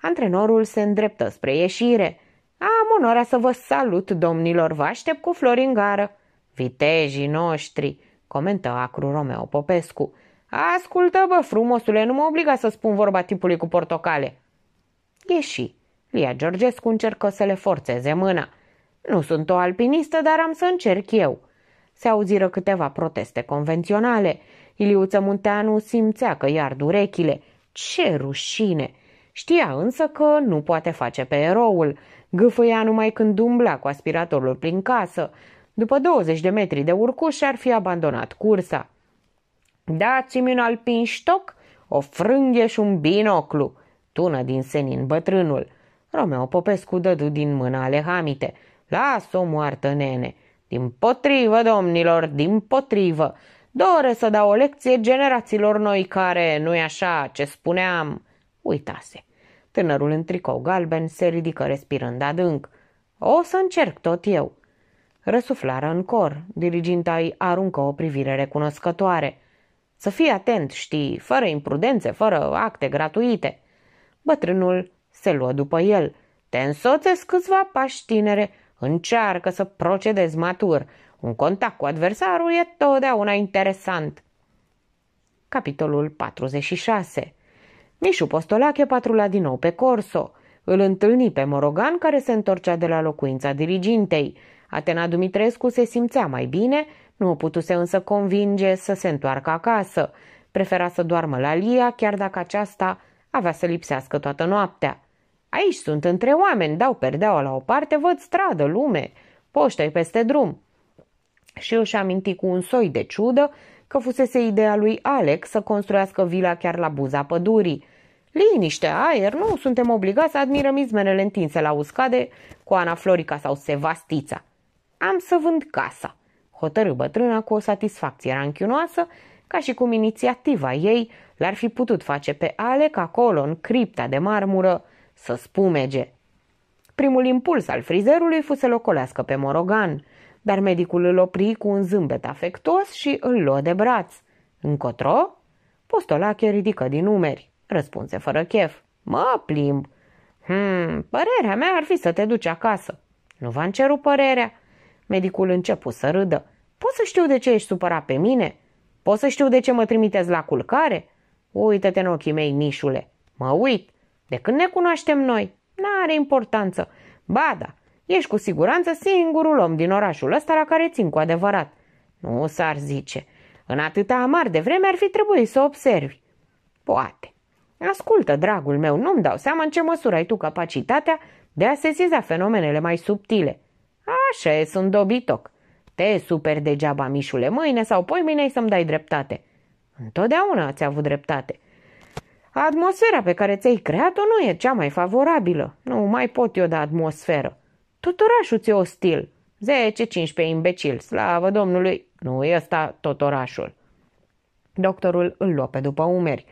Antrenorul se îndreptă spre ieșire. Am onoarea să vă salut, domnilor, vă aștept cu flori în gară. Vitejii noștri, comentă acru Romeo Popescu. Ascultă, bă, frumosule, nu mă obliga să spun vorba tipului cu portocale. Ieși. Lia Georgescu încercă să le forțeze mâna. Nu sunt o alpinistă, dar am să încerc eu. Se auziră câteva proteste convenționale. Iliuță Munteanu simțea că ard urechile. Ce rușine! Știa însă că nu poate face pe eroul. Gâfâia numai când umbla cu aspiratorul prin casă. După 20 de metri de urcuș ar fi abandonat cursa. Dați-mi un alpin ștoc, o frânghie și un binoclu, tună din senin bătrânul. Romeo Popescu dădu din mâna ale hamite. Las-o moartă, nene! Din potrivă, domnilor, din potrivă, doresc să dau o lecție generațiilor noi care, nu-i așa, ce spuneam, uitase. Tânărul în tricou galben se ridică respirând adânc. O să încerc tot eu. Răsuflară în cor, diriginta îi aruncă o privire recunoscătoare. Să fii atent, știi, fără imprudențe, fără acte gratuite. Bătrânul se luă după el. Te însoțesc câțiva pași tinere, Încearcă să procedezi matur. Un contact cu adversarul e totdeauna interesant. Capitolul 46 Mișu Postolache patrula din nou pe Corso. Îl întâlni pe Morogan care se întorcea de la locuința dirigintei. Atena Dumitrescu se simțea mai bine, nu o putuse însă convinge să se întoarcă acasă. Prefera să doarmă la Lia, chiar dacă aceasta avea să lipsească toată noaptea. Aici sunt între oameni, dau perdeaua la o parte, văd stradă, lume, poștă peste drum. Și își aminti cu un soi de ciudă că fusese ideea lui Alex să construiască vila chiar la buza pădurii. Liniște, aer, nu suntem obligați să admirăm izmenele întinse la uscade cu Ana Florica sau Sevastița. Am să vând casa, hotărâ bătrâna cu o satisfacție ranchiunoasă, ca și cum inițiativa ei l-ar fi putut face pe Alec acolo, în cripta de marmură, să spumege. Primul impuls al frizerului fu să locolească pe Morogan, dar medicul îl opri cu un zâmbet afectuos și îl luă de braț. Încotro? Postolache ridică din umeri. Răspunse fără chef. Mă plimb. Hmm, părerea mea ar fi să te duci acasă. Nu v-am cerut părerea. Medicul începu să râdă. Poți să știu de ce ești supărat pe mine? Poți să știu de ce mă trimiteți la culcare? Uită-te în ochii mei, mișule. Mă uit. De când ne cunoaștem noi? N-are importanță. Ba da, ești cu siguranță singurul om din orașul ăsta la care țin cu adevărat. Nu s-ar zice. În atâta amar de vreme ar fi trebuit să observi. Poate. Ascultă, dragul meu, nu-mi dau seama în ce măsură ai tu capacitatea de a sesiza fenomenele mai subtile. Așa e, sunt dobitoc. Te super degeaba, mișule, mâine sau poimine să-mi dai dreptate. Întotdeauna ați avut dreptate. Atmosfera pe care ți-ai creat-o nu e cea mai favorabilă. Nu mai pot eu da atmosferă. Tot orașul ți-e ostil. 10-15 imbecil, slavă Domnului. Nu e ăsta tot orașul. Doctorul îl luă pe după umeri.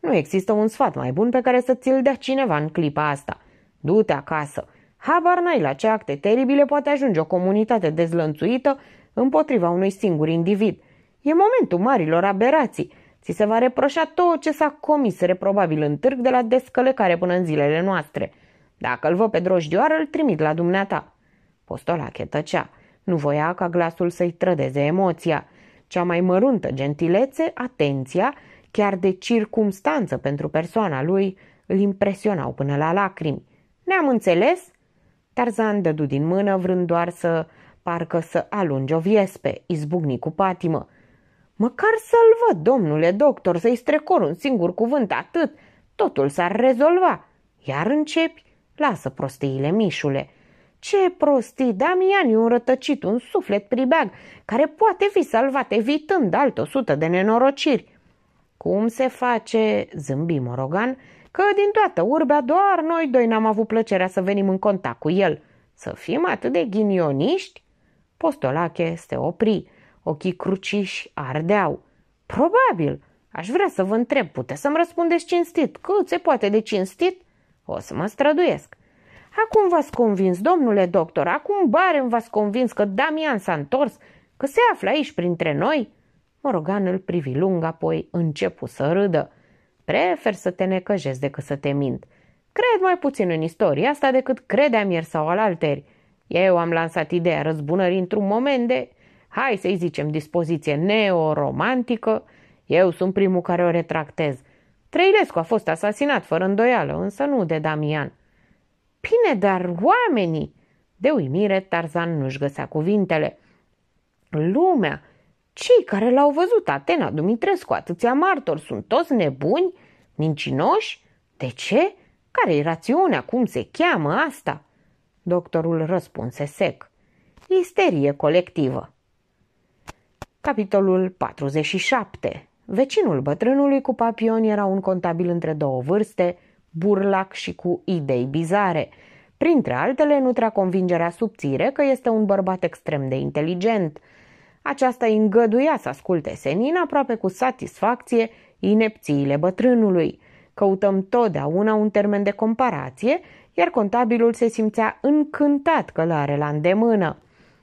Nu există un sfat mai bun pe care să ți-l dea cineva în clipa asta. Du-te acasă. Habar n-ai la ce acte teribile poate ajunge o comunitate dezlănțuită împotriva unui singur individ. E momentul marilor aberații – Ți se va reproșa tot ce s-a comis reprobabil în târg de la descălecare până în zilele noastre. Dacă îl văd pe drojdioară, îl trimit la dumneata. Postolache tăcea. Nu voia ca glasul să-i trădeze emoția. Cea mai măruntă gentilețe, atenția, chiar de circumstanță pentru persoana lui, îl impresionau până la lacrimi. Ne-am înțeles? Tarzan dădu din mână, vrând doar să, parcă să alunge o viespe, izbucni cu patimă. Măcar să-l văd, domnule doctor, să-i strecor un singur cuvânt atât, totul s-ar rezolva. Iar începi? Lasă prostiile, mișule. Ce prostii, Damian e un rătăcit, un suflet pribeag, care poate fi salvat evitând alte o sută de nenorociri. Cum se face, zâmbi Morogan, că din toată urbea doar noi doi n-am avut plăcerea să venim în contact cu el. Să fim atât de ghinioniști? Postolache se opri. Ochii cruciși ardeau. Probabil. Aș vrea să vă întreb, puteți să-mi răspundeți cinstit? Cât se poate de cinstit? O să mă străduiesc. Acum v-ați convins, domnule doctor, acum barem v-ați convins că Damian s-a întors, că se află aici printre noi? Morgan îl privi lung, apoi începu să râdă. Prefer să te necăjesc decât să te mint. Cred mai puțin în istoria asta decât credeam ieri sau alalteri. Eu am lansat ideea răzbunării într-un moment de hai să-i zicem dispoziție neoromantică, eu sunt primul care o retractez. Trăilescu a fost asasinat fără îndoială, însă nu de Damian. Bine, dar oamenii! De uimire, Tarzan nu-și găsea cuvintele. Lumea! Cei care l-au văzut, Atena, Dumitrescu, atâția martori, sunt toți nebuni, mincinoși? De ce? Care-i rațiunea? Cum se cheamă asta? Doctorul răspunse sec. Isterie colectivă. Capitolul 47 Vecinul bătrânului cu papion era un contabil între două vârste, burlac și cu idei bizare. Printre altele, nutrea convingerea subțire că este un bărbat extrem de inteligent. Aceasta îi îngăduia să asculte senin aproape cu satisfacție inepțiile bătrânului. Căutăm totdeauna un termen de comparație, iar contabilul se simțea încântat că l are la îndemână.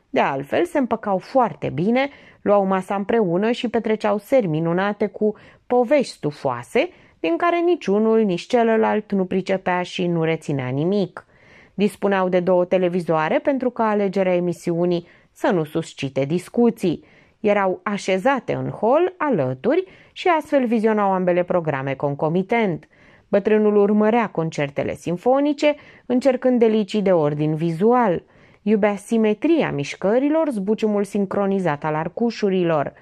De altfel, se împăcau foarte bine, luau masa împreună și petreceau seri minunate cu povești stufoase, din care niciunul, nici celălalt nu pricepea și nu reținea nimic. Dispuneau de două televizoare pentru ca alegerea emisiunii să nu suscite discuții. Erau așezate în hol, alături, și astfel vizionau ambele programe concomitent. Bătrânul urmărea concertele simfonice, încercând delicii de ordin vizual – Iubea simetria mișcărilor, zbuciumul sincronizat al arcușurilor.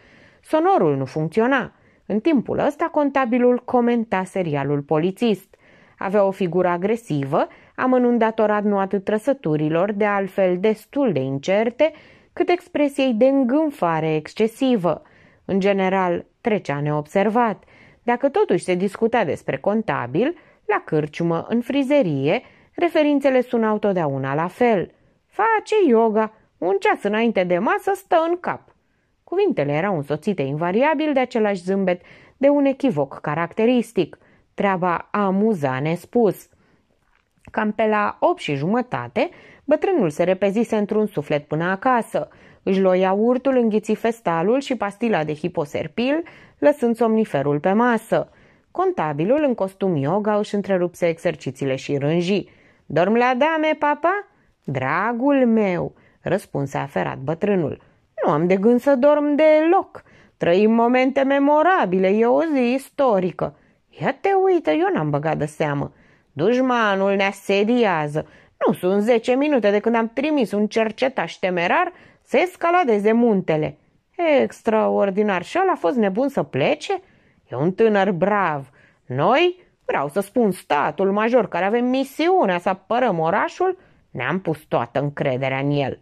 Sonorul nu funcționa. În timpul ăsta, contabilul comenta serialul polițist. Avea o figură agresivă, amănând datorat nu atât trăsăturilor, de altfel destul de incerte, cât expresiei de îngânfare excesivă. În general, trecea neobservat. Dacă totuși se discuta despre contabil, la cârciumă, în frizerie, referințele sunau totdeauna la fel. Face yoga, un ceas înainte de masă stă în cap. Cuvintele erau însoțite invariabil de același zâmbet, de un echivoc caracteristic. Treaba amuza nespus. Cam pe la opt și jumătate, bătrânul se repezise într-un suflet până acasă. Își loia urtul, înghiți festalul și pastila de hiposerpil, lăsând somniferul pe masă. Contabilul, în costum yoga, își întrerupse exercițiile și rânji. Dorm la dame, papa?" Dragul meu, răspunse aferat bătrânul, nu am de gând să dorm deloc. Trăim momente memorabile, e o zi istorică. Ia te uită, eu n-am băgat de seamă. Dușmanul ne asediază. Nu sunt zece minute de când am trimis un cercetaș temerar să escaladeze muntele. Extraordinar, și a fost nebun să plece? E un tânăr brav. Noi, vreau să spun statul major care avem misiunea să apărăm orașul, ne-am pus toată încrederea în el.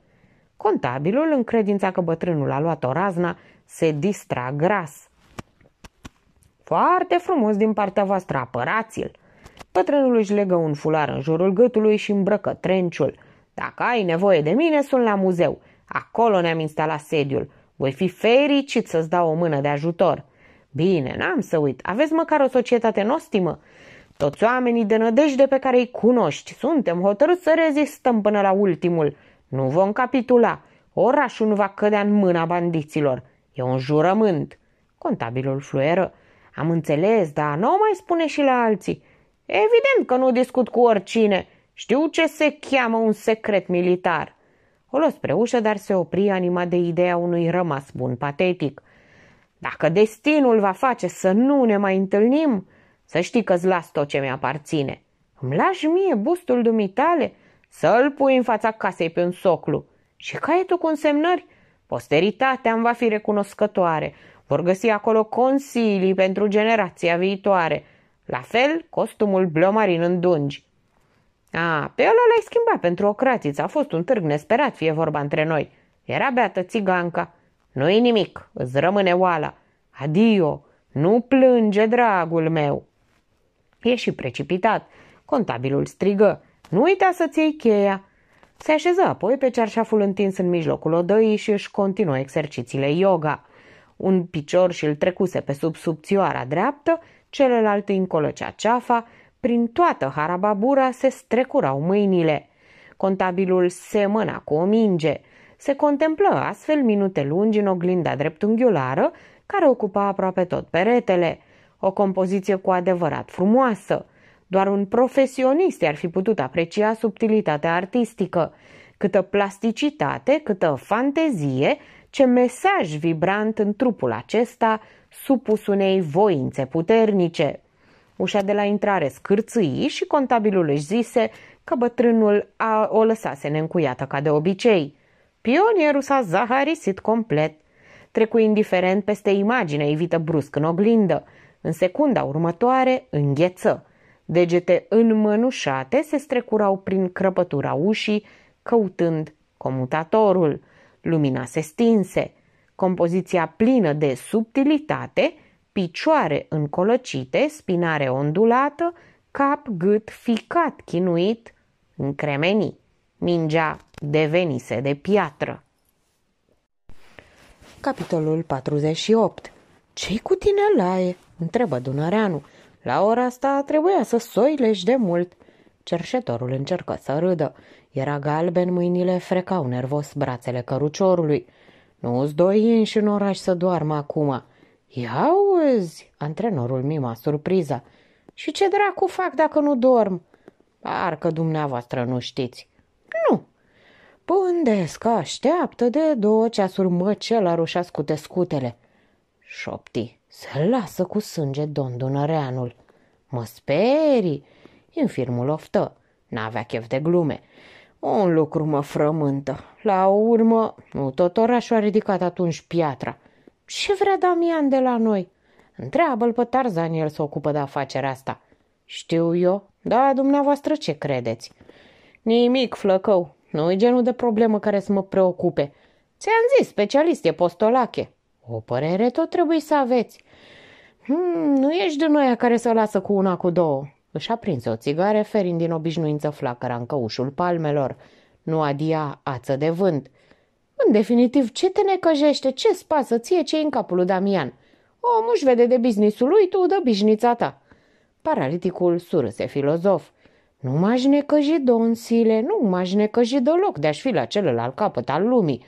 Contabilul, în credința că bătrânul a luat o razna, se distra gras. Foarte frumos din partea voastră, apărați-l! Bătrânul își legă un fular în jurul gâtului și îmbrăcă trenciul. Dacă ai nevoie de mine, sunt la muzeu. Acolo ne-am instalat sediul. Voi fi fericit să-ți dau o mână de ajutor. Bine, n-am să uit. Aveți măcar o societate nostimă? Toți oamenii de nădejde pe care îi cunoști, suntem hotărâți să rezistăm până la ultimul. Nu vom capitula. Orașul nu va cădea în mâna bandiților. E un jurământ. Contabilul fluieră. Am înțeles, dar nu o mai spune și la alții. Evident că nu discut cu oricine. Știu ce se cheamă un secret militar. O luă spre ușă, dar se opri animat de ideea unui rămas bun patetic. Dacă destinul va face să nu ne mai întâlnim, să știi că-ți las tot ce mi-aparține. Îmi lași mie bustul dumitale să-l pui în fața casei pe un soclu și caietul cu însemnări. Posteritatea îmi va fi recunoscătoare. Vor găsi acolo consilii pentru generația viitoare. La fel, costumul blomarin în dungi. A, pe ăla l-ai schimbat pentru o cratiță. A fost un târg nesperat, fie vorba între noi. Era beată țiganca. Nu-i nimic, îți rămâne oala. Adio, nu plânge, dragul meu!' E și precipitat. Contabilul strigă. Nu uita să-ți iei cheia. Se așeză apoi pe cearșaful întins în mijlocul odăii și își continuă exercițiile yoga. Un picior și l trecuse pe sub subțioara dreaptă, celălalt îi încolăcea ceafa, prin toată harababura se strecurau mâinile. Contabilul se mâna cu o minge. Se contemplă astfel minute lungi în oglinda dreptunghiulară, care ocupa aproape tot peretele – o compoziție cu adevărat frumoasă. Doar un profesionist ar fi putut aprecia subtilitatea artistică. Câtă plasticitate, câtă fantezie, ce mesaj vibrant în trupul acesta supus unei voințe puternice. Ușa de la intrare scârțâi și contabilul își zise că bătrânul a, o lăsase neîncuiată ca de obicei. Pionierul s-a zaharisit complet. Trecu indiferent peste imagine evită brusc în oglindă. În secunda următoare îngheță. Degete înmănușate se strecurau prin crăpătura ușii, căutând comutatorul. Lumina se stinse. Compoziția plină de subtilitate, picioare încolăcite, spinare ondulată, cap, gât, ficat, chinuit, încremeni. Mingea devenise de piatră. Capitolul 48 Ce-i cu tine, Laie? întrebă Dunăreanu. La ora asta trebuia să soilești de mult. Cerșetorul încercă să râdă. Era galben, mâinile frecau nervos brațele căruciorului. Nu-ți doi inși în oraș să doarmă acum. Ia uzi! Antrenorul mima surpriza. Și ce dracu fac dacă nu dorm? Parcă dumneavoastră nu știți. Nu. Pândesc, așteaptă de două ceasuri măcelarul și ascute scutele. Șopti. Se lasă cu sânge Don Dunăreanul. Mă sperii! Infirmul oftă. N-avea chef de glume. Un lucru mă frământă. La urmă, nu tot orașul a ridicat atunci piatra. Ce vrea Damian de la noi? Întreabă-l pe Tarzan, el se ocupă de afacerea asta. Știu eu, da, dumneavoastră ce credeți? Nimic, flăcău, nu e genul de problemă care să mă preocupe. Ți-am zis, specialist e postolache. O părere tot trebuie să aveți. Hmm, nu ești de noi care o lasă cu una cu două." Își aprinse o țigare, ferind din obișnuință flacăra în căușul palmelor. Nu adia ață de vânt. În definitiv, ce te necăjește? ce spasă ție ce în capul lui Damian?" Omul își vede de businessul lui, tu de bișnița ta. Paraliticul surâse filozof. Nu m-aș necăji, don Sile, nu m-aș necăji deloc de-aș fi la celălalt capăt al lumii.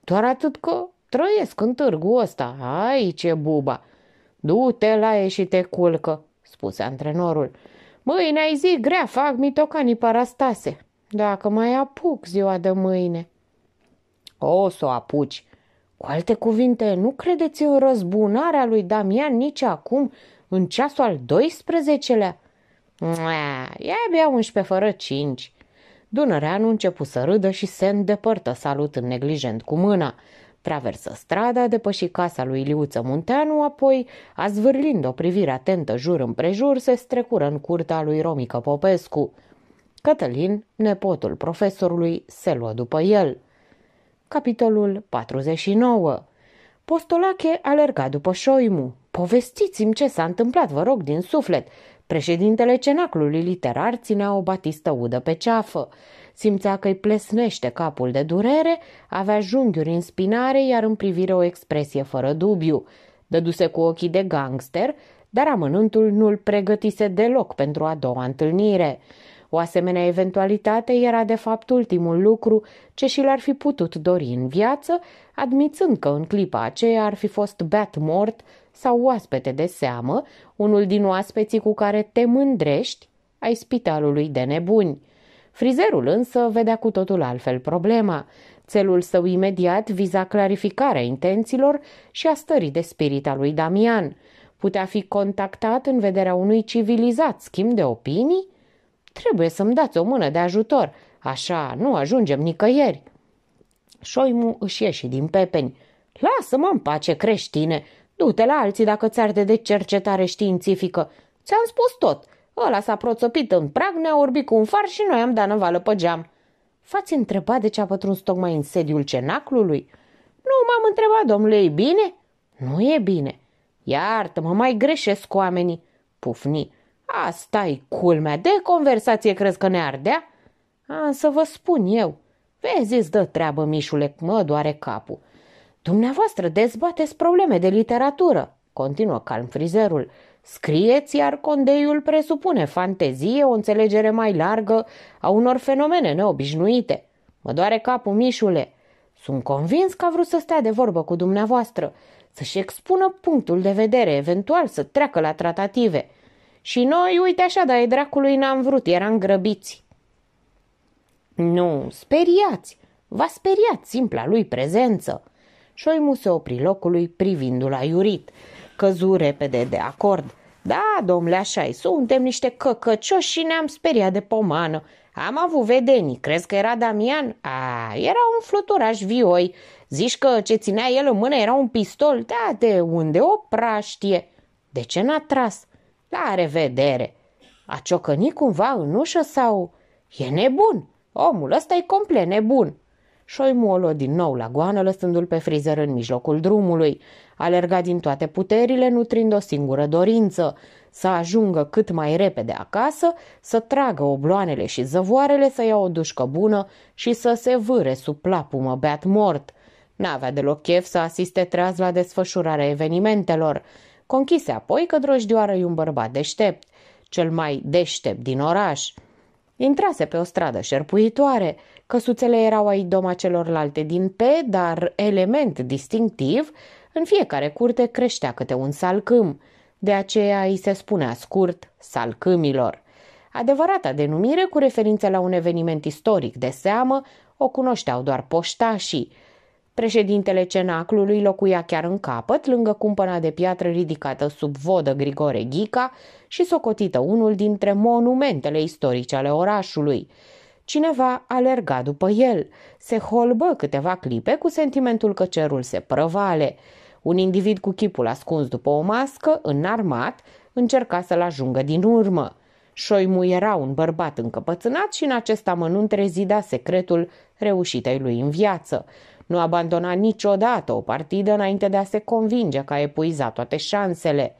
Doar atât că trăiesc în târgul ăsta. Ai, ce buba! Du-te la ei și te culcă, spuse antrenorul. Mâine ai zi grea, fac mitocanii parastase. Dacă mai apuc ziua de mâine. O să o apuci. Cu alte cuvinte, nu credeți în răzbunarea lui Damian nici acum, în ceasul al 12-lea? Mua, e abia 11 fără 5. nu început să râdă și se îndepărtă salut în neglijent cu mâna traversă strada, depăși casa lui Liuță Munteanu, apoi, azvârlind o privire atentă jur împrejur, se strecură în curtea lui Romică Popescu. Cătălin, nepotul profesorului, se luă după el. Capitolul 49 Postolache alerga după șoimu. Povestiți-mi ce s-a întâmplat, vă rog, din suflet. Președintele cenaclului literar ținea o batistă udă pe ceafă. Simțea că îi plesnește capul de durere, avea junghiuri în spinare, iar în privire o expresie fără dubiu. Dăduse cu ochii de gangster, dar amănântul nu-l pregătise deloc pentru a doua întâlnire. O asemenea eventualitate era de fapt ultimul lucru ce și l-ar fi putut dori în viață, admițând că în clipa aceea ar fi fost beat mort sau oaspete de seamă, unul din oaspeții cu care te mândrești ai spitalului de nebuni. Frizerul însă vedea cu totul altfel problema. Țelul său imediat viza clarificarea intențiilor și a stării de spirit a lui Damian. Putea fi contactat în vederea unui civilizat schimb de opinii? Trebuie să-mi dați o mână de ajutor, așa nu ajungem nicăieri. Șoimu își ieși din pepeni. Lasă-mă în pace, creștine! Du-te la alții dacă ți arde de cercetare științifică. Ți-am spus tot!" Ăla s-a proțopit în prag, ne-a orbit cu un far și noi am dat năvală pe geam. Fați întrebat de ce a pătruns tocmai în sediul cenaclului? Nu m-am întrebat, domnule, e bine? Nu e bine. Iartă-mă, mai greșesc oamenii. Pufni, asta e culmea, de conversație crezi că ne ardea? A, să vă spun eu. Vezi, îți dă treabă, mișule, mă doare capul. Dumneavoastră dezbateți probleme de literatură, continuă calm frizerul. Scrieți, iar condeiul presupune fantezie, o înțelegere mai largă a unor fenomene neobișnuite. Mă doare capul, Mișule. Sunt convins că a vrut să stea de vorbă cu dumneavoastră, să-și expună punctul de vedere, eventual să treacă la tratative. Și noi, uite așa, dar e dracului n-am vrut, eram grăbiți. Nu, speriați, v-a speriat simpla lui prezență. Șoimu se opri locului privindu-l aiurit căzu repede de acord. Da, domnule, așa -i. suntem niște căcăcioși și ne-am speriat de pomană. Am avut vedenii, crezi că era Damian? A, era un fluturaș vioi. Zici că ce ținea el în mână era un pistol? Da, de unde o praștie? De ce n-a tras? La revedere! A ciocănit cumva în ușă sau... E nebun! Omul ăsta e complet nebun! Șoimu o luă din nou la goană, lăsându-l pe frizer în mijlocul drumului. Alerga din toate puterile, nutrind o singură dorință, să ajungă cât mai repede acasă, să tragă obloanele și zăvoarele, să ia o dușcă bună și să se vâre sub plapumă beat mort. N-avea deloc chef să asiste treaz la desfășurarea evenimentelor. Conchise apoi că drojdioară e un bărbat deștept, cel mai deștept din oraș. Intrase pe o stradă șerpuitoare, Căsuțele erau ai doma celorlalte din P, dar element distinctiv, în fiecare curte creștea câte un salcâm. De aceea îi se spunea scurt salcâmilor. Adevărata denumire cu referință la un eveniment istoric de seamă o cunoșteau doar poștașii. Președintele cenaclului locuia chiar în capăt, lângă cumpăna de piatră ridicată sub vodă Grigore Ghica și socotită unul dintre monumentele istorice ale orașului – Cineva alerga după el. Se holbă câteva clipe cu sentimentul că cerul se prăvale. Un individ cu chipul ascuns după o mască, înarmat, încerca să-l ajungă din urmă. Șoimu era un bărbat încăpățânat și în acest amănunt rezida secretul reușitei lui în viață. Nu abandona niciodată o partidă înainte de a se convinge că a epuizat toate șansele.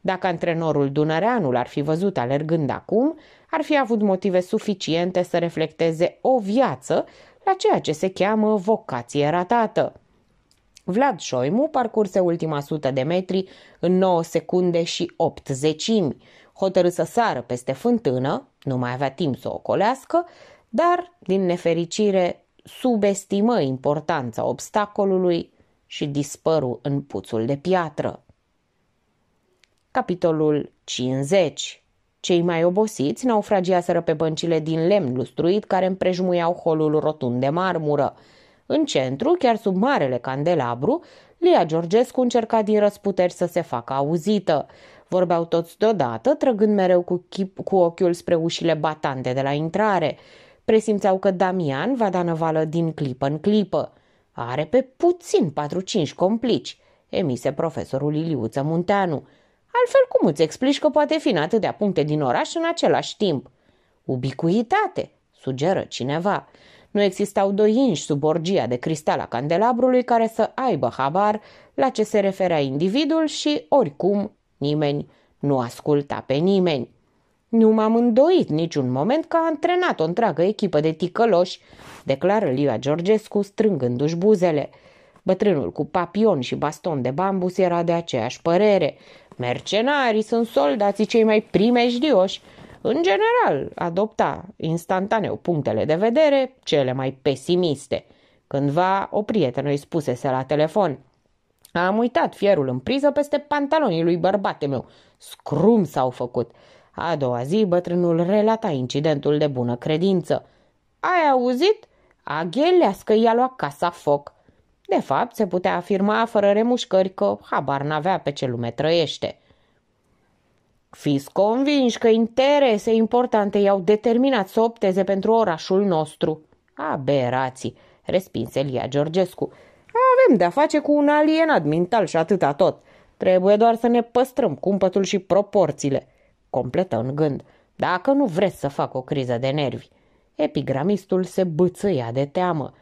Dacă antrenorul l ar fi văzut alergând acum, ar fi avut motive suficiente să reflecteze o viață la ceea ce se cheamă vocație ratată. Vlad Șoimu parcurse ultima sută de metri în 9 secunde și 8 zecimi. Hotărât să sară peste fântână, nu mai avea timp să o colească, dar, din nefericire, subestimă importanța obstacolului și dispăru în puțul de piatră. Capitolul 50 cei mai obosiți naufragiaseră pe băncile din lemn lustruit care împrejmuiau holul rotund de marmură. În centru, chiar sub marele candelabru, Lia Georgescu încerca din răsputeri să se facă auzită. Vorbeau toți deodată, trăgând mereu cu, chip, cu ochiul spre ușile batante de la intrare. Presimțeau că Damian va da năvală din clipă în clipă. Are pe puțin patru cinci complici, emise profesorul Iliuță Munteanu. Altfel cum îți explici că poate fi în atâtea puncte din oraș în același timp? Ubicuitate, sugeră cineva. Nu existau doi inși sub orgia de cristal a candelabrului care să aibă habar la ce se referea individul și, oricum, nimeni nu asculta pe nimeni. Nu m-am îndoit niciun moment că a antrenat o întreagă echipă de ticăloși, declară Lia Georgescu strângându-și buzele. Bătrânul cu papion și baston de bambus era de aceeași părere. Mercenarii sunt soldații cei mai primejdioși. În general, adopta instantaneu punctele de vedere cele mai pesimiste. Cândva o prietenă îi spusese la telefon – am uitat fierul în priză peste pantalonii lui bărbate meu. Scrum s-au făcut. A doua zi, bătrânul relata incidentul de bună credință. Ai auzit? Aghelească i-a luat casa foc. De fapt, se putea afirma fără remușcări că habar n-avea pe ce lume trăiește. Fiți convinși că interese importante i-au determinat să opteze pentru orașul nostru. Aberații, respinse Elia Georgescu. Avem de-a face cu un alienat mental și atâta tot. Trebuie doar să ne păstrăm cumpătul și proporțiile. Completă în gând. Dacă nu vreți să fac o criză de nervi. Epigramistul se bățăia de teamă.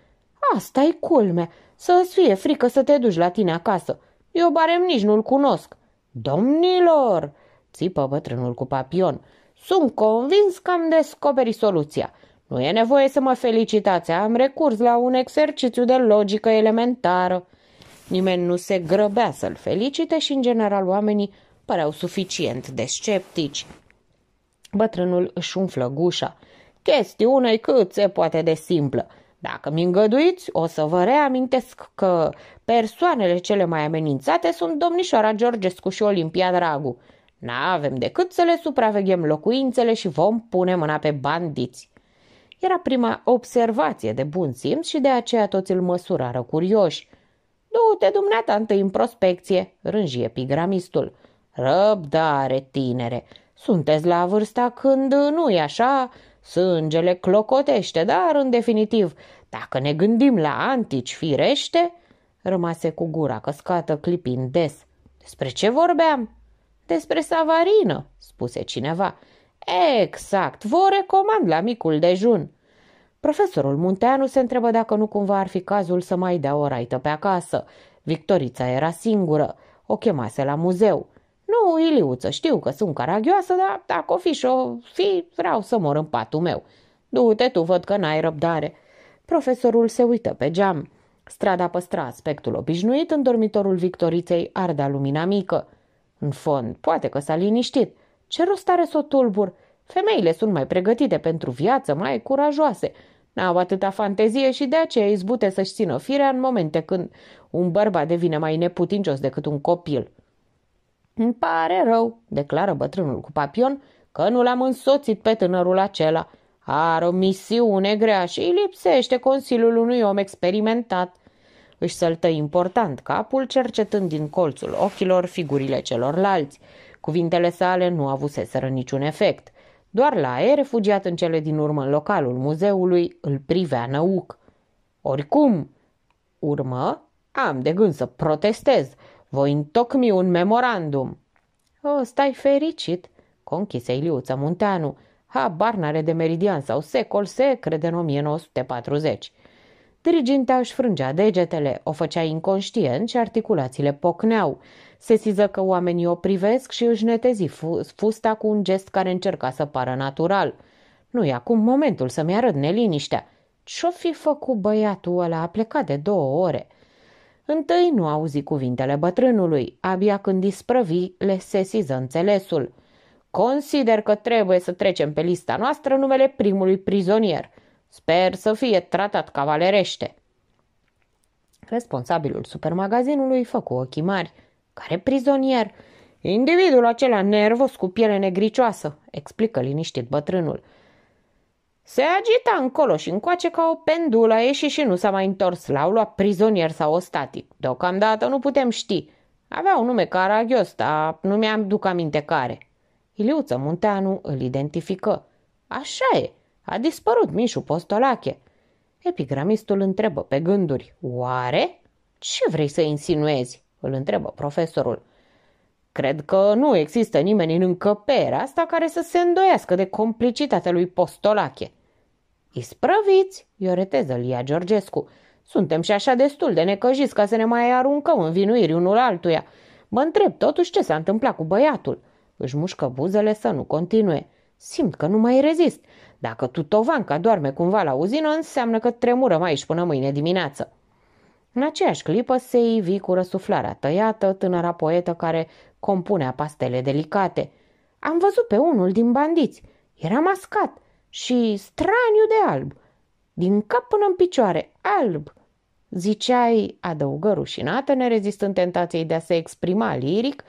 asta e culmea. Să-ți fie frică să te duci la tine acasă. Eu barem nici nu-l cunosc. Domnilor, țipă bătrânul cu papion, sunt convins că am descoperit soluția. Nu e nevoie să mă felicitați, am recurs la un exercițiu de logică elementară. Nimeni nu se grăbea să-l felicite și, în general, oamenii păreau suficient de sceptici. Bătrânul își umflă gușa. Chestiunea cât se poate de simplă. Dacă mi îngăduiți, o să vă reamintesc că persoanele cele mai amenințate sunt domnișoara Georgescu și Olimpia Dragu. N-avem decât să le supraveghem locuințele și vom pune mâna pe bandiți. Era prima observație de bun simț și de aceea toți îl măsurară curioși. Du-te dumneata întâi în prospecție, rânji pigramistul. Răbdare, tinere, sunteți la vârsta când, nu-i așa, Sângele clocotește, dar, în definitiv, dacă ne gândim la antici firește, rămase cu gura căscată clipind des. Despre ce vorbeam? Despre savarină, spuse cineva. Exact, vă recomand la micul dejun. Profesorul Munteanu se întrebă dacă nu cumva ar fi cazul să mai dea o raită pe acasă. Victorița era singură, o chemase la muzeu. Nu, Iliuță, știu că sunt caragioasă, dar dacă o fi și o fi, vreau să mor în patul meu. Du-te tu, văd că n-ai răbdare. Profesorul se uită pe geam. Strada păstra aspectul obișnuit, în dormitorul Victoriței ardea lumina mică. În fond, poate că s-a liniștit. Ce rost are s o tulbur? Femeile sunt mai pregătite pentru viață, mai curajoase. N-au atâta fantezie și de aceea izbute să-și țină firea în momente când un bărbat devine mai neputincios decât un copil. Îmi pare rău, declară bătrânul cu papion, că nu l-am însoțit pe tânărul acela. Are o misiune grea și îi lipsește consiliul unui om experimentat. Își săltă important capul, cercetând din colțul ochilor figurile celorlalți. Cuvintele sale nu avuseseră niciun efect. Doar la E, refugiat în cele din urmă în localul muzeului, îl privea năuc. Oricum, urmă, am de gând să protestez, voi întocmi un memorandum. O, stai fericit, conchise Iliuță Munteanu. Habar n-are de meridian sau secol se crede în 1940. Dirigintea își frângea degetele, o făcea inconștient și articulațiile pocneau. Se siză că oamenii o privesc și își netezi fusta cu un gest care încerca să pară natural. Nu-i acum momentul să-mi arăt neliniștea. Ce-o fi făcut băiatul ăla? A plecat de două ore. Întâi nu auzi cuvintele bătrânului, abia când isprăvi le sesiză înțelesul. Consider că trebuie să trecem pe lista noastră numele primului prizonier. Sper să fie tratat cavalerește. Responsabilul supermagazinului făcu ochii mari. Care prizonier? Individul acela nervos cu piele negricioasă, explică liniștit bătrânul. Se agita încolo și încoace ca o pendulă, a ieșit și nu s-a mai întors. L-au luat prizonier sau ostatic. Deocamdată nu putem ști. Avea un nume Caragios, dar nu mi-am duc aminte care. Iliuță Munteanu îl identifică. Așa e, a dispărut Mișu Postolache. Epigramistul întrebă pe gânduri. Oare? Ce vrei să insinuezi? Îl întrebă profesorul. Cred că nu există nimeni în încăpere asta care să se îndoiască de complicitatea lui Postolache. Isprăviți, reteză Lia Georgescu. Suntem și așa destul de necăjiți ca să ne mai aruncăm în vinuiri unul altuia. Mă întreb totuși ce s-a întâmplat cu băiatul. Își mușcă buzele să nu continue. Simt că nu mai rezist. Dacă Tutovanca doarme cumva la uzină, înseamnă că tremurăm aici până mâine dimineață. În aceeași clipă se ivi cu răsuflarea tăiată tânăra poetă care compunea pastele delicate. Am văzut pe unul din bandiți. Era mascat și straniu de alb, din cap până în picioare, alb. Ziceai, adăugă rușinată, nerezistând tentației de a se exprima liric,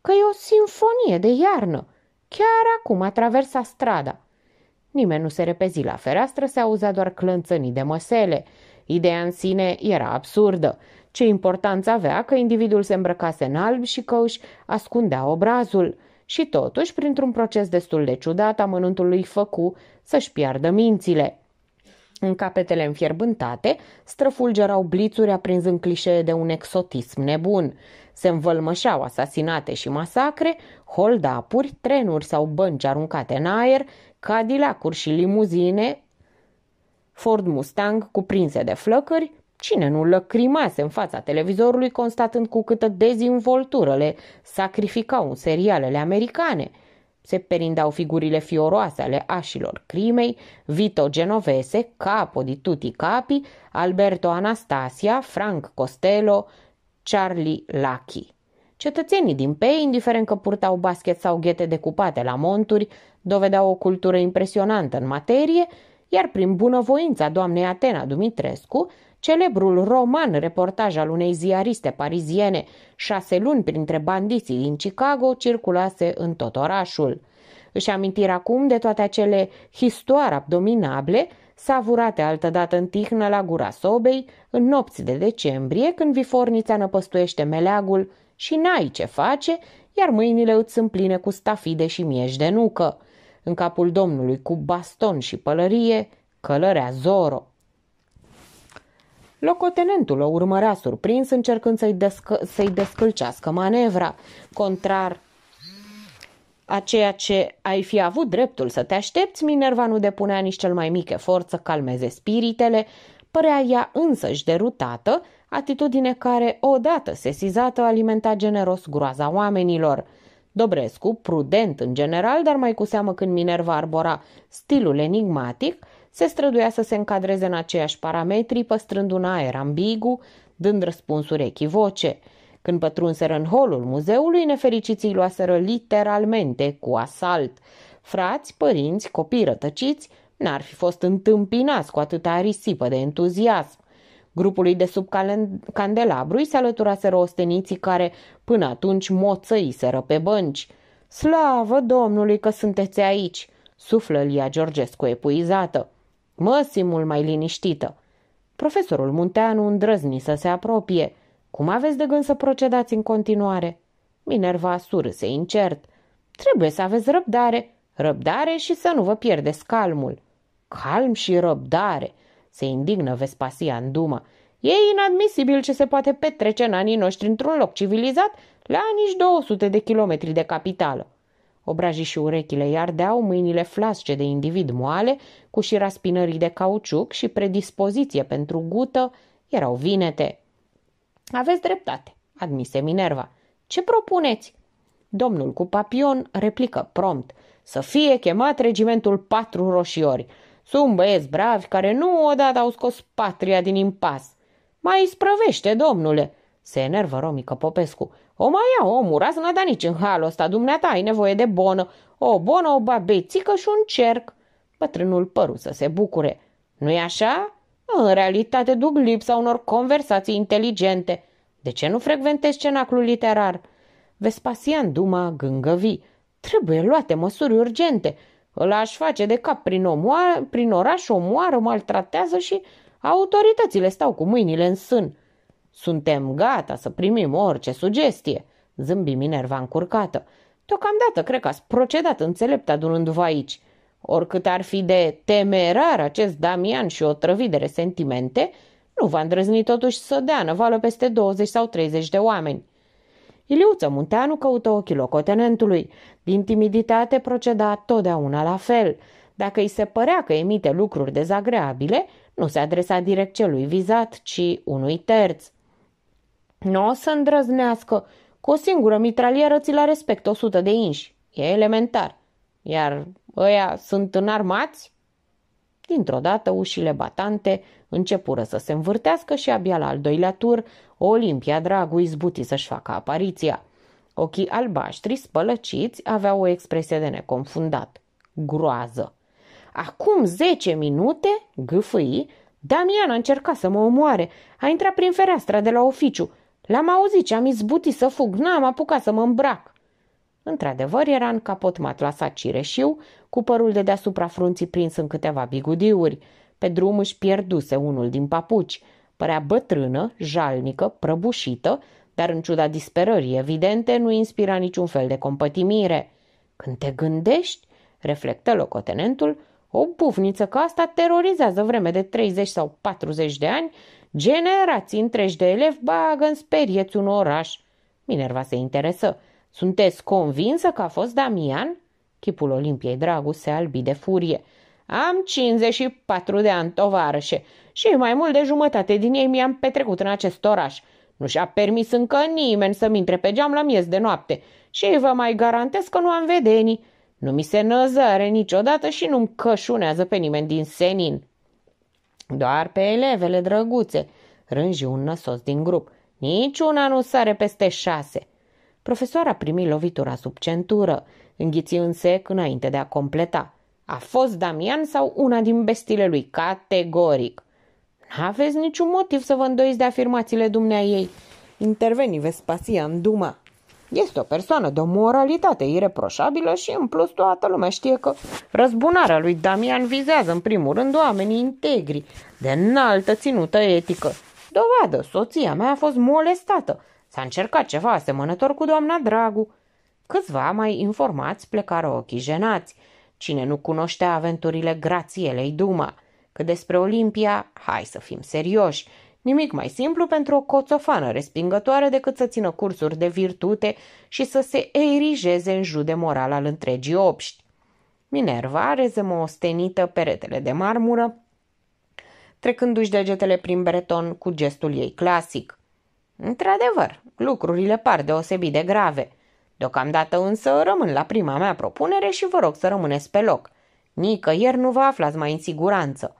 că e o sinfonie de iarnă. Chiar acum a traversat strada. Nimeni nu se repezi la fereastră, se auza doar clănțănii de măsele. Ideea în sine era absurdă. Ce importanță avea că individul se îmbrăcase în alb și că își ascundea obrazul? și totuși, printr-un proces destul de ciudat, amănuntul lui făcu să-și piardă mințile. În capetele înfierbântate străfulgerau blițuri aprinzând clișee de un exotism nebun. Se învălmășau asasinate și masacre, holdapuri, trenuri sau bănci aruncate în aer, cadilacuri și limuzine, Ford Mustang cuprinse de flăcări, Cine nu lăcrimase în fața televizorului constatând cu câtă dezinvoltură le sacrificau în serialele americane? Se perindau figurile fioroase ale așilor crimei, Vito Genovese, Capo di Tutti Capi, Alberto Anastasia, Frank Costello, Charlie Lucky. Cetățenii din Pei, indiferent că purtau basket sau ghete decupate la monturi, dovedeau o cultură impresionantă în materie, iar prin bunăvoința doamnei Atena Dumitrescu, Celebrul roman reportaj al unei ziariste pariziene, șase luni printre bandiții din Chicago, circulase în tot orașul. Își amintir acum de toate acele histoare abdominable, savurate altădată în tihnă la gura sobei, în nopți de decembrie, când vifornița năpăstuiește meleagul și n-ai ce face, iar mâinile îți sunt pline cu stafide și miești de nucă. În capul domnului cu baston și pălărie călărea Zoro. Locotenentul o urmărea surprins încercând să-i, descă- să descălcească manevra, contrar a ceea ce ai fi avut dreptul să te aștepți, Minerva nu depunea nici cel mai mic efort să calmeze spiritele, părea ea însăși derutată, atitudine care, odată sesizată, alimenta generos groaza oamenilor. Dobrescu, prudent în general, dar mai cu seamă când Minerva arbora stilul enigmatic, se străduia să se încadreze în aceiași parametri, păstrând un aer ambigu, dând răspunsuri echivoce. Când pătrunseră în holul muzeului, nefericiții luaseră literalmente cu asalt. Frați, părinți, copii rătăciți n-ar fi fost întâmpinați cu atâta risipă de entuziasm. Grupului de sub candelabru îi se alăturaseră osteniții care până atunci moțăiseră pe bănci. Slavă Domnului că sunteți aici!" suflă Lia Georgescu epuizată. Mă simt mult mai liniștită. Profesorul Munteanu îndrăzni să se apropie. Cum aveți de gând să procedați în continuare? Minerva surâse incert. Trebuie să aveți răbdare, răbdare și să nu vă pierdeți calmul. Calm și răbdare, se indignă Vespasia în dumă. E inadmisibil ce se poate petrece în anii noștri într-un loc civilizat la nici 200 de kilometri de capitală. Obrajii și urechile iar ardeau, mâinile flasce de individ moale, cu și raspinării de cauciuc și predispoziție pentru gută, erau vinete. Aveți dreptate, admise Minerva. Ce propuneți? Domnul cu papion replică prompt. Să fie chemat regimentul patru roșiori. Sunt băieți bravi care nu odată au scos patria din impas. Mai sprăvește, domnule, se enervă Romică Popescu. O mai ia omul, n-a dat nici în halul ăsta, dumneata, ai nevoie de bonă. O bonă, o babețică și un cerc. Bătrânul păru să se bucure. Nu-i așa? În realitate duc lipsa unor conversații inteligente. De ce nu frecventezi cenaclul literar? Vespasian Duma gângăvi. Trebuie luate măsuri urgente. Îl aș face de cap prin, omoară, prin oraș, omoară, maltratează și autoritățile stau cu mâinile în sân. Suntem gata să primim orice sugestie, zâmbi Minerva încurcată. Deocamdată cred că ați procedat înțelept adunându-vă aici. Oricât ar fi de temerar acest Damian și o de resentimente, nu va îndrăzni totuși să dea năvală peste 20 sau 30 de oameni. Iliuță Munteanu căută ochii locotenentului. Din timiditate proceda totdeauna la fel. Dacă îi se părea că emite lucruri dezagreabile, nu se adresa direct celui vizat, ci unui terț. Nu o să îndrăznească. Cu o singură mitralieră ți la respect 100 de inși. E elementar. Iar ăia sunt înarmați? Dintr-o dată ușile batante începură să se învârtească și abia la al doilea tur Olimpia Dragui zbuti să-și facă apariția. Ochii albaștri spălăciți aveau o expresie de neconfundat. Groază. Acum zece minute, gâfâi, a încercat să mă omoare. A intrat prin fereastra de la oficiu. L-am auzit și am izbutit să fug, n-am apucat să mă îmbrac. Într-adevăr, era în capot matlasa cireșiu, cu părul de deasupra frunții prins în câteva bigudiuri. Pe drum își pierduse unul din papuci. Părea bătrână, jalnică, prăbușită, dar în ciuda disperării evidente nu inspira niciun fel de compătimire. Când te gândești, reflectă locotenentul, o bufniță ca asta terorizează vreme de 30 sau 40 de ani Generații întregi de elevi bagă în sperieți un oraș. Minerva se interesă. Sunteți convinsă că a fost Damian? Chipul Olimpiei Dragu se albi de furie. Am 54 de ani, tovarășe, și mai mult de jumătate din ei mi-am petrecut în acest oraș. Nu și-a permis încă nimeni să-mi intre pe geam la miez de noapte și vă mai garantez că nu am vedenii. Nu mi se năzăre niciodată și nu-mi cășunează pe nimeni din senin. Doar pe elevele drăguțe, rânji un năsos din grup. Niciuna nu sare peste șase. Profesoara primi lovitura sub centură, înghiți în sec înainte de a completa. A fost Damian sau una din bestile lui, categoric. N-aveți niciun motiv să vă îndoiți de afirmațiile dumneai ei. Interveni Vespasia în Duma. Este o persoană de o moralitate ireproșabilă și în plus toată lumea știe că răzbunarea lui Damian vizează în primul rând oamenii integri, de înaltă ținută etică. Dovadă, soția mea a fost molestată. S-a încercat ceva asemănător cu doamna Dragu. Câțiva mai informați plecară ochii jenați. Cine nu cunoștea aventurile grațielei Duma? Că despre Olimpia, hai să fim serioși, Nimic mai simplu pentru o coțofană respingătoare decât să țină cursuri de virtute și să se erigeze în jude moral al întregii obști. Minerva rezemă ostenită peretele de marmură, trecându-și degetele prin breton cu gestul ei clasic. Într-adevăr, lucrurile par deosebit de grave. Deocamdată însă rămân la prima mea propunere și vă rog să rămâneți pe loc. Nicăieri nu vă aflați mai în siguranță.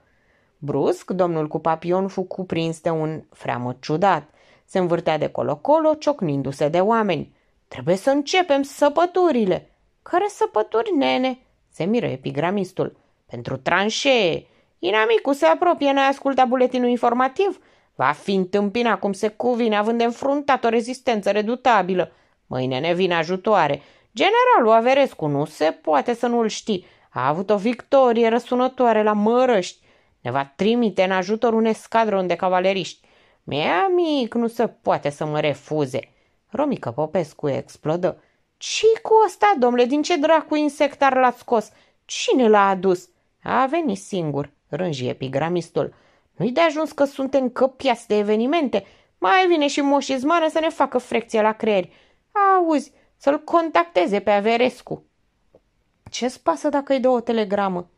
Brusc, domnul cu papion fu cuprins de un freamă ciudat. Se învârtea de colo-colo, ciocnindu-se de oameni. Trebuie să începem săpăturile!" Care săpături, nene?" se miră epigramistul. Pentru tranșee! Inamicul se apropie, ne ascultat buletinul informativ. Va fi întâmpina cum se cuvine, având de înfruntat o rezistență redutabilă. Mâine ne vin ajutoare. Generalul Averescu nu se poate să nu-l știi. A avut o victorie răsunătoare la Mărăști. Ne va trimite în ajutor un escadron de cavaleriști. Mie amic nu se poate să mă refuze. Romică Popescu explodă. ce cu ăsta, domnule? Din ce dracu insectar l-a scos? Cine l-a adus? A venit singur, Rângi epigramistul. Nu-i de ajuns că suntem căpiați de evenimente. Mai vine și moșizmană să ne facă frecție la creier. Auzi, să-l contacteze pe Averescu. Ce-ți pasă dacă-i dă o telegramă?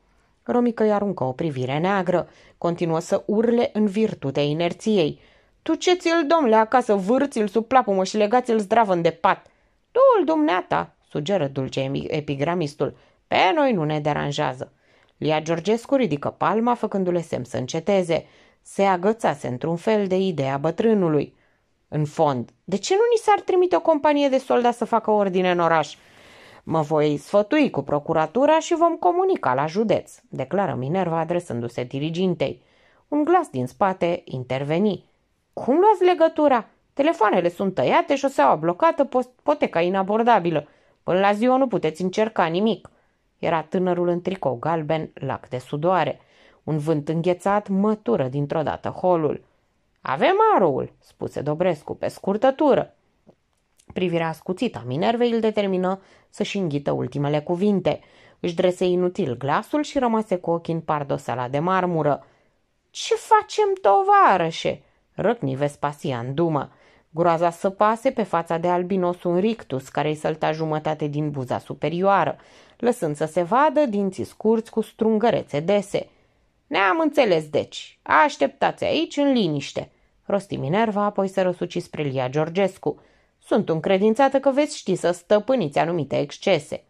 Romică îi aruncă o privire neagră, continuă să urle în virtutea inerției. Tu ce ți-l, domnule, acasă, vârți-l sub plapumă și legați-l zdravăn de pat. Du-l, dumneata, sugeră dulce epigramistul. Pe noi nu ne deranjează. Lia Georgescu ridică palma, făcându-le semn să înceteze. Se agățase într-un fel de ideea bătrânului. În fond, de ce nu ni s-ar trimite o companie de soldați să facă ordine în oraș? Mă voi sfătui cu procuratura și vom comunica la județ, declară Minerva adresându-se dirigintei. Un glas din spate interveni. Cum luați legătura? Telefoanele sunt tăiate, șoseaua blocată, poteca inabordabilă. Până la ziua nu puteți încerca nimic. Era tânărul în tricou galben, lac de sudoare. Un vânt înghețat mătură dintr-o dată holul. Avem aroul, spuse Dobrescu, pe scurtătură. Privirea ascuțită a Minervei îl determină să-și înghită ultimele cuvinte. Își drese inutil glasul și rămase cu ochii în pardosala de marmură. Ce facem, tovarășe?" răcni Vespasia în dumă. Groaza să pase pe fața de albinos un rictus care îi sălta jumătate din buza superioară, lăsând să se vadă dinții scurți cu strungărețe dese. Ne-am înțeles, deci. Așteptați aici în liniște. Rosti Minerva apoi se răsuci spre Lia Georgescu. Sunt încredințată că veți ști să stăpâniți anumite excese.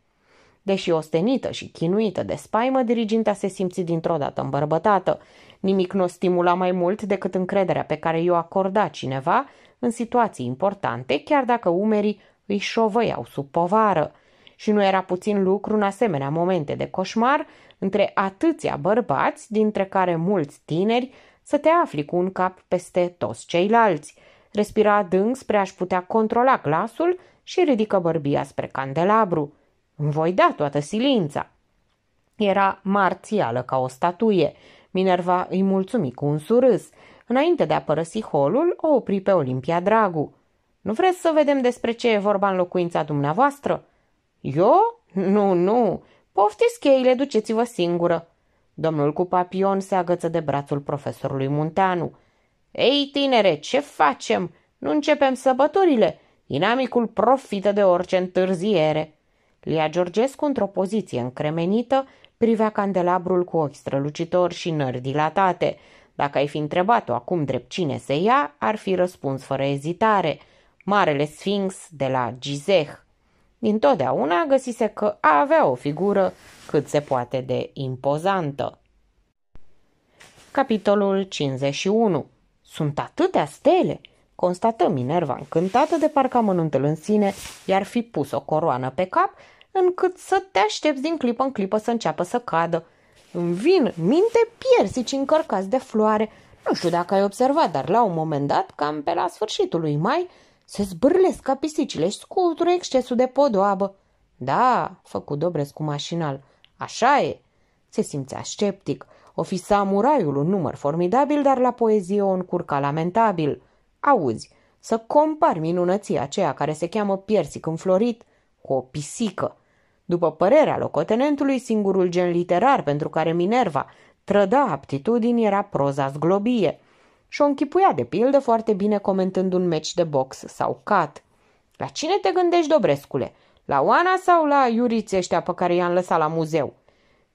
Deși ostenită și chinuită de spaimă, diriginta se simți dintr-o dată îmbărbătată. Nimic nu o stimula mai mult decât încrederea pe care i-o acorda cineva în situații importante, chiar dacă umerii îi șovăiau sub povară. Și nu era puțin lucru în asemenea momente de coșmar între atâția bărbați, dintre care mulți tineri, să te afli cu un cap peste toți ceilalți – respira adânc spre a-și putea controla glasul și ridică bărbia spre candelabru. Îmi voi da toată silința. Era marțială ca o statuie. Minerva îi mulțumi cu un surâs. Înainte de a părăsi holul, o opri pe Olimpia Dragu. Nu vreți să vedem despre ce e vorba în locuința dumneavoastră?" Eu? Nu, nu. Poftiți cheile, duceți-vă singură." Domnul cu papion se agăță de brațul profesorului Munteanu. Ei, tinere, ce facem? Nu începem săpăturile! Inamicul profită de orice întârziere!" Lia Georgescu, într-o poziție încremenită, privea candelabrul cu ochi strălucitori și nări dilatate. Dacă ai fi întrebat-o acum drept cine se ia, ar fi răspuns fără ezitare. Marele Sfinx de la Gizeh. Dintotdeauna găsise că a avea o figură cât se poate de impozantă. Capitolul 51 sunt atâtea stele!" constată Minerva încântată de parcă amănuntul în sine iar fi pus o coroană pe cap, încât să te aștepți din clipă în clipă să înceapă să cadă. Îmi vin minte piersici încărcați de floare. Nu știu dacă ai observat, dar la un moment dat, cam pe la sfârșitul lui mai, se zbârlesc ca pisicile și scutură excesul de podoabă. Da, făcut Dobrescu mașinal, așa e. Se simțea sceptic. O fi samuraiul un număr formidabil, dar la poezie o încurca lamentabil. Auzi, să compari minunăția aceea care se cheamă piersic înflorit cu o pisică. După părerea locotenentului, singurul gen literar pentru care Minerva trăda aptitudini era proza zglobie. Și o închipuia de pildă foarte bine comentând un meci de box sau cat. La cine te gândești, Dobrescule? La Oana sau la iuriții ăștia pe care i-am lăsat la muzeu?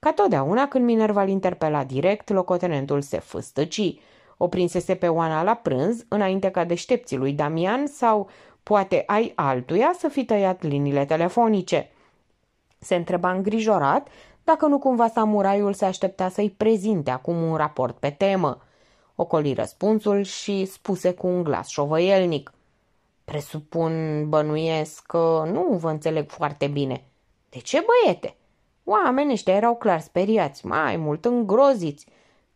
Ca totdeauna când Minerva îl interpela direct, locotenentul se fâstăci. O prinsese pe Oana la prânz, înainte ca deștepții lui Damian sau poate ai altuia să fi tăiat liniile telefonice. Se întreba îngrijorat dacă nu cumva samuraiul se aștepta să-i prezinte acum un raport pe temă. Ocoli răspunsul și spuse cu un glas șovăielnic. Presupun, bănuiesc că nu vă înțeleg foarte bine. De ce, băiete? Oamenii ăștia erau clar speriați, mai mult îngroziți.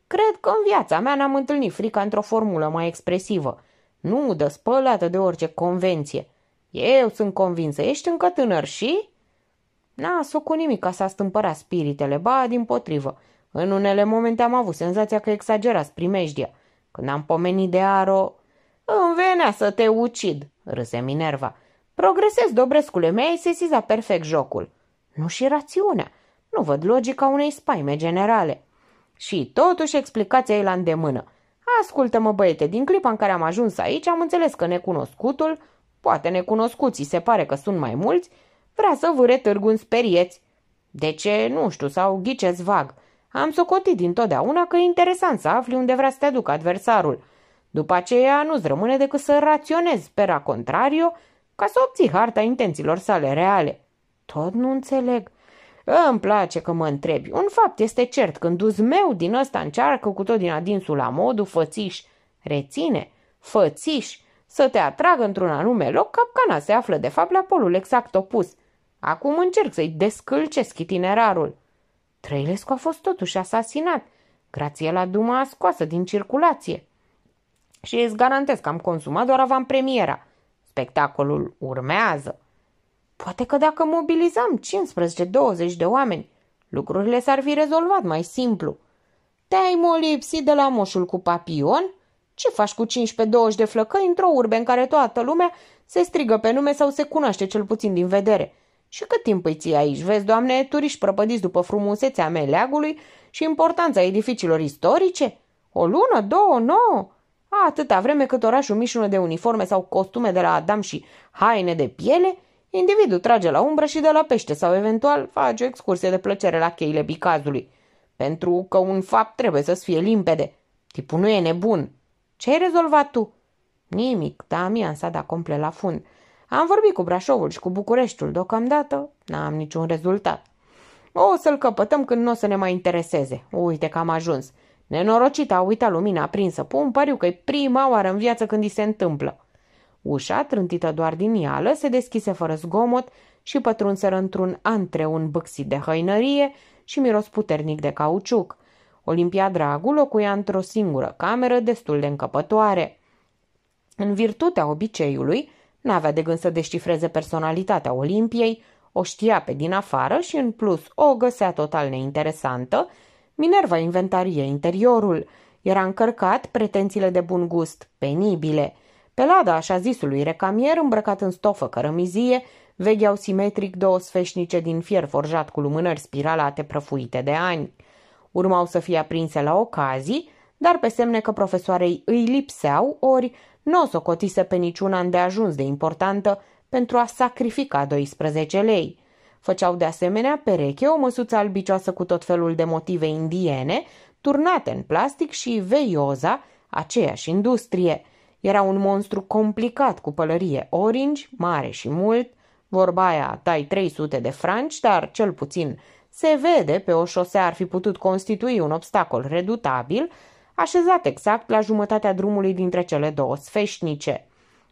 Cred că în viața mea n-am întâlnit frica într-o formulă mai expresivă. Nu dă spălată de orice convenție. Eu sunt convinsă, ești încă tânăr și... N-a cu nimic ca să stâmpăra spiritele, ba, din potrivă. În unele momente am avut senzația că exagerați primejdia. Când am pomenit de aro... Îmi venea să te ucid, râse Minerva. Progresez, Dobrescule, mi-ai sesizat perfect jocul. Nu și rațiunea. Nu văd logica unei spaime generale. Și totuși explicația e la îndemână. Ascultă-mă, băiete, din clipa în care am ajuns aici, am înțeles că necunoscutul, poate necunoscuții se pare că sunt mai mulți, vrea să vă târgul în sperieți. De ce, nu știu, sau ghiceți vag. Am socotit dintotdeauna că e interesant să afli unde vrea să te aducă adversarul. După aceea nu-ți rămâne decât să raționezi pera contrario ca să obții harta intențiilor sale reale. Tot nu înțeleg. Îmi place că mă întrebi. Un fapt este cert, când uzmeu din ăsta încearcă cu tot din adinsul la modul fățiș. Reține, fățiș, să te atragă într-un anume loc, capcana se află de fapt la polul exact opus. Acum încerc să-i descâlcesc itinerarul. Trăilescu a fost totuși asasinat. la Duma a scoasă din circulație. Și îți garantez că am consumat doar premiera. Spectacolul urmează. Poate că dacă mobilizam 15-20 de oameni, lucrurile s-ar fi rezolvat mai simplu. Te-ai molipsit de la moșul cu papion? Ce faci cu 15-20 de flăcăi într-o urbe în care toată lumea se strigă pe nume sau se cunoaște cel puțin din vedere? Și cât timp îi ții aici? Vezi, doamne, turiști prăpădiți după frumusețea meleagului și importanța edificiilor istorice? O lună, două, nouă? A, atâta vreme cât orașul mișună de uniforme sau costume de la Adam și haine de piele – Individul trage la umbră și de la pește sau eventual face o excursie de plăcere la cheile bicazului. Pentru că un fapt trebuie să-ți fie limpede. Tipul nu e nebun. Ce ai rezolvat tu? Nimic, Damian s-a dat complet la fund. Am vorbit cu Brașovul și cu Bucureștiul deocamdată, n-am niciun rezultat. O să-l căpătăm când nu o să ne mai intereseze. Uite că am ajuns. Nenorocit a uitat lumina aprinsă. Pun pariu că e prima oară în viață când îi se întâmplă. Ușa, trântită doar din ială, se deschise fără zgomot și pătrunseră într-un un bâxit de hăinărie și miros puternic de cauciuc. Olimpia Dragul locuia într-o singură cameră destul de încăpătoare. În virtutea obiceiului, n-avea de gând să deșifreze personalitatea Olimpiei, o știa pe din afară și în plus o găsea total neinteresantă, Minerva inventarie interiorul. Era încărcat pretențiile de bun gust penibile – Pelada, așa zisului recamier, îmbrăcat în stofă cărămizie, vegheau simetric două sfeșnice din fier forjat cu lumânări spiralate prăfuite de ani. Urmau să fie aprinse la ocazii, dar pe semne că profesoarei îi lipseau, ori nu o socotise pe niciuna ajuns de importantă pentru a sacrifica 12 lei. Făceau de asemenea pereche o măsuță albicioasă cu tot felul de motive indiene, turnate în plastic și veioza, aceeași industrie. Era un monstru complicat cu pălărie orange, mare și mult, vorba aia tai 300 de franci, dar cel puțin se vede pe o șosea ar fi putut constitui un obstacol redutabil, așezat exact la jumătatea drumului dintre cele două sfeșnice.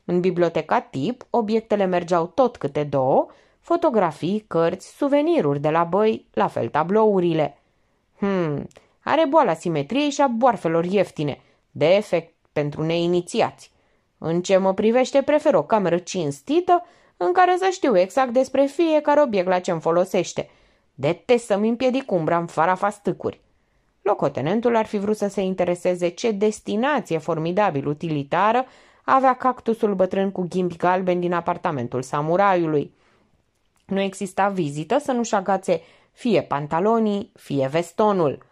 În biblioteca tip, obiectele mergeau tot câte două, fotografii, cărți, suveniruri de la băi, la fel tablourile. Hmm, are boala simetriei și a boarfelor ieftine. Defect pentru neinițiați. În ce mă privește, prefer o cameră cinstită în care să știu exact despre fiecare obiect la ce mi folosește. Detest să-mi împiedic umbra în fara fastâcuri. Locotenentul ar fi vrut să se intereseze ce destinație formidabil utilitară avea cactusul bătrân cu ghimbi galben din apartamentul samuraiului. Nu exista vizită să nu-și agațe fie pantalonii, fie vestonul.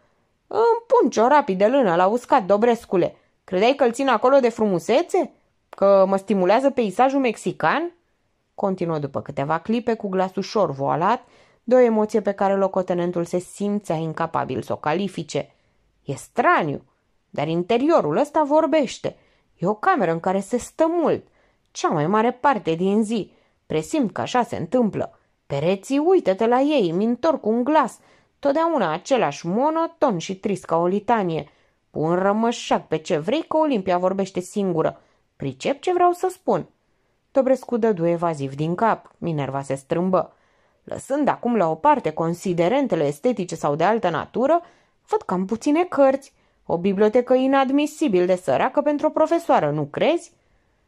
Îmi pun o de lână la uscat, Dobrescule. Credeai că îl țin acolo de frumusețe? Că mă stimulează peisajul mexican? Continuă după câteva clipe cu glas ușor voalat, de o emoție pe care locotenentul se simțea incapabil să o califice. E straniu, dar interiorul ăsta vorbește. E o cameră în care se stă mult, cea mai mare parte din zi. Presimt că așa se întâmplă. Pereții uită-te la ei, mi întorc un glas, totdeauna același monoton și trist ca o litanie. Pun rămășac pe ce vrei că Olimpia vorbește singură. Pricep ce vreau să spun. Dobrescu dădu evaziv din cap. Minerva se strâmbă. Lăsând acum la o parte considerentele estetice sau de altă natură, văd cam puține cărți. O bibliotecă inadmisibil de săracă pentru o profesoară, nu crezi?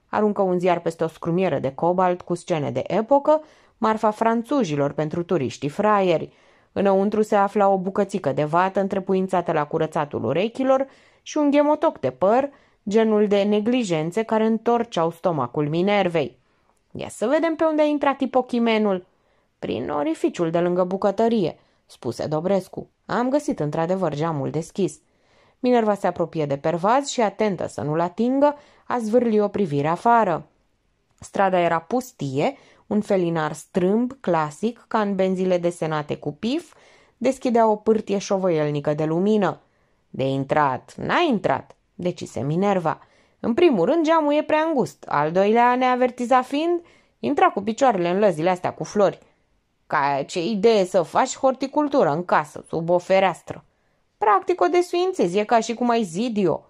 Aruncă un ziar peste o scrumieră de cobalt cu scene de epocă, marfa franțujilor pentru turiștii fraieri – Înăuntru se afla o bucățică de vată întrepuințată la curățatul urechilor și un ghemotoc de păr, genul de neglijențe care întorceau stomacul Minervei. Ia să vedem pe unde a intrat ipochimenul. Prin orificiul de lângă bucătărie, spuse Dobrescu. Am găsit într-adevăr geamul deschis. Minerva se apropie de pervaz și, atentă să nu-l atingă, a zvârli o privire afară. Strada era pustie un felinar strâmb, clasic, ca în benzile desenate cu pif, deschidea o pârtie șovăielnică de lumină. De intrat, n-a intrat, decise Minerva. În primul rând, geamul e prea îngust, al doilea, ne avertiza fiind, intra cu picioarele în lăzile astea cu flori. Ca ce idee să faci horticultură în casă, sub o fereastră. Practic o desfințezi, e ca și cum ai zidio.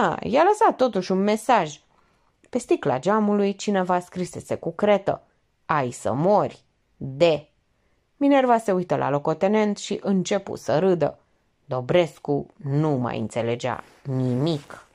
A, i-a lăsat totuși un mesaj. Pe sticla geamului cineva scrisese cu cretă. Ai să mori! De! Minerva se uită la locotenent și începu să râdă. Dobrescu nu mai înțelegea nimic.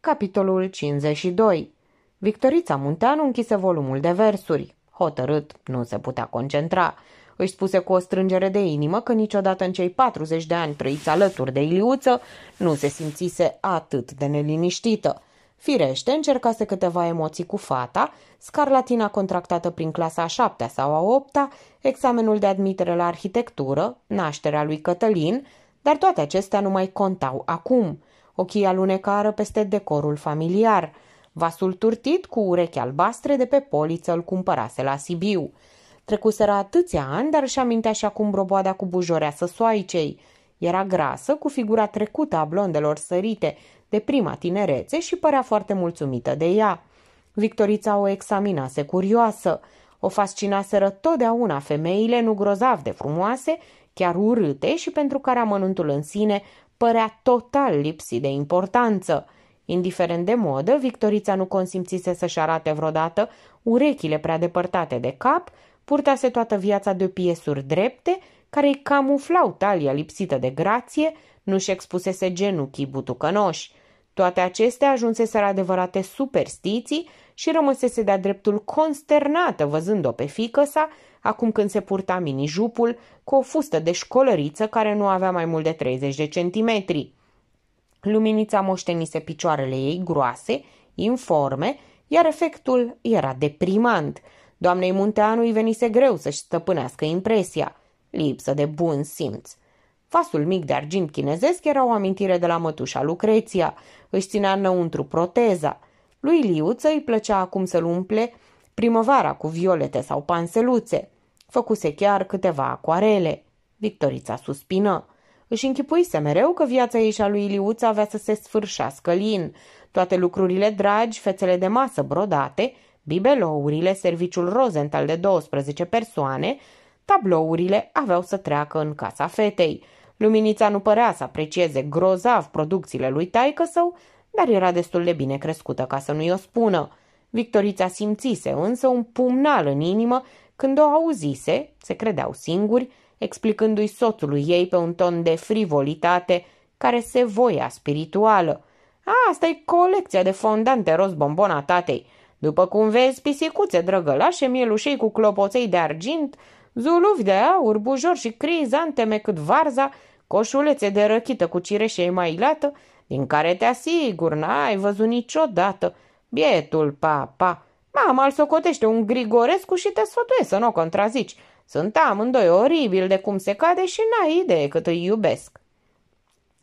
Capitolul 52 Victorița Munteanu închise volumul de versuri. Hotărât, nu se putea concentra. Își spuse cu o strângere de inimă că niciodată în cei 40 de ani trăiți alături de Iliuță nu se simțise atât de neliniștită. Firește, încercase câteva emoții cu fata, scarlatina contractată prin clasa a șaptea sau a opta, examenul de admitere la arhitectură, nașterea lui Cătălin, dar toate acestea nu mai contau acum. Ochii alunecară peste decorul familiar. Vasul turtit cu urechi albastre de pe poliță îl cumpărase la Sibiu. Trecuseră atâția ani, dar își amintea și acum broboada cu bujorea săsoaicei. Era grasă, cu figura trecută a blondelor sărite, de prima tinerețe și părea foarte mulțumită de ea. Victorița o examinase curioasă. O fascinaseră totdeauna femeile nu grozav de frumoase, chiar urâte și pentru care amănuntul în sine părea total lipsit de importanță. Indiferent de modă, Victorița nu consimțise să-și arate vreodată urechile prea depărtate de cap, purtase toată viața de piesuri drepte, care îi camuflau talia lipsită de grație, nu-și expusese genunchii butucănoși. Toate acestea ajunseseră adevărate superstiții și rămăsese de-a dreptul consternată văzând-o pe fică sa, acum când se purta minijupul cu o fustă de școlăriță care nu avea mai mult de 30 de centimetri. Luminița moștenise picioarele ei groase, informe, iar efectul era deprimant. Doamnei Munteanu îi venise greu să-și stăpânească impresia. Lipsă de bun simț. Vasul mic de argint chinezesc era o amintire de la mătușa Lucreția. Își ținea înăuntru proteza. Lui Liuță îi plăcea acum să-l umple primăvara cu violete sau panseluțe. Făcuse chiar câteva acoarele. Victorița suspină. Își închipuise mereu că viața ei și a lui Iliuță avea să se sfârșească lin. Toate lucrurile dragi, fețele de masă brodate, bibelourile, serviciul Rozental de 12 persoane, tablourile aveau să treacă în casa fetei – Luminița nu părea să aprecieze grozav producțiile lui taică său, dar era destul de bine crescută ca să nu-i o spună. Victorița simțise însă un pumnal în inimă când o auzise, se credeau singuri, explicându-i soțului ei pe un ton de frivolitate care se voia spirituală. asta e colecția de fondante roz bombona tatei. După cum vezi, pisicuțe drăgălașe, mielușei cu clopoței de argint, zuluvi de aur, bujor și crizanteme cât varza, coșulețe de răchită cu cireșe emailată, din care te asigur, n-ai văzut niciodată. Bietul papa, mama îl socotește un grigorescu și te sfătuie să nu o contrazici. Sunt amândoi oribil de cum se cade și n-ai idee cât îi iubesc.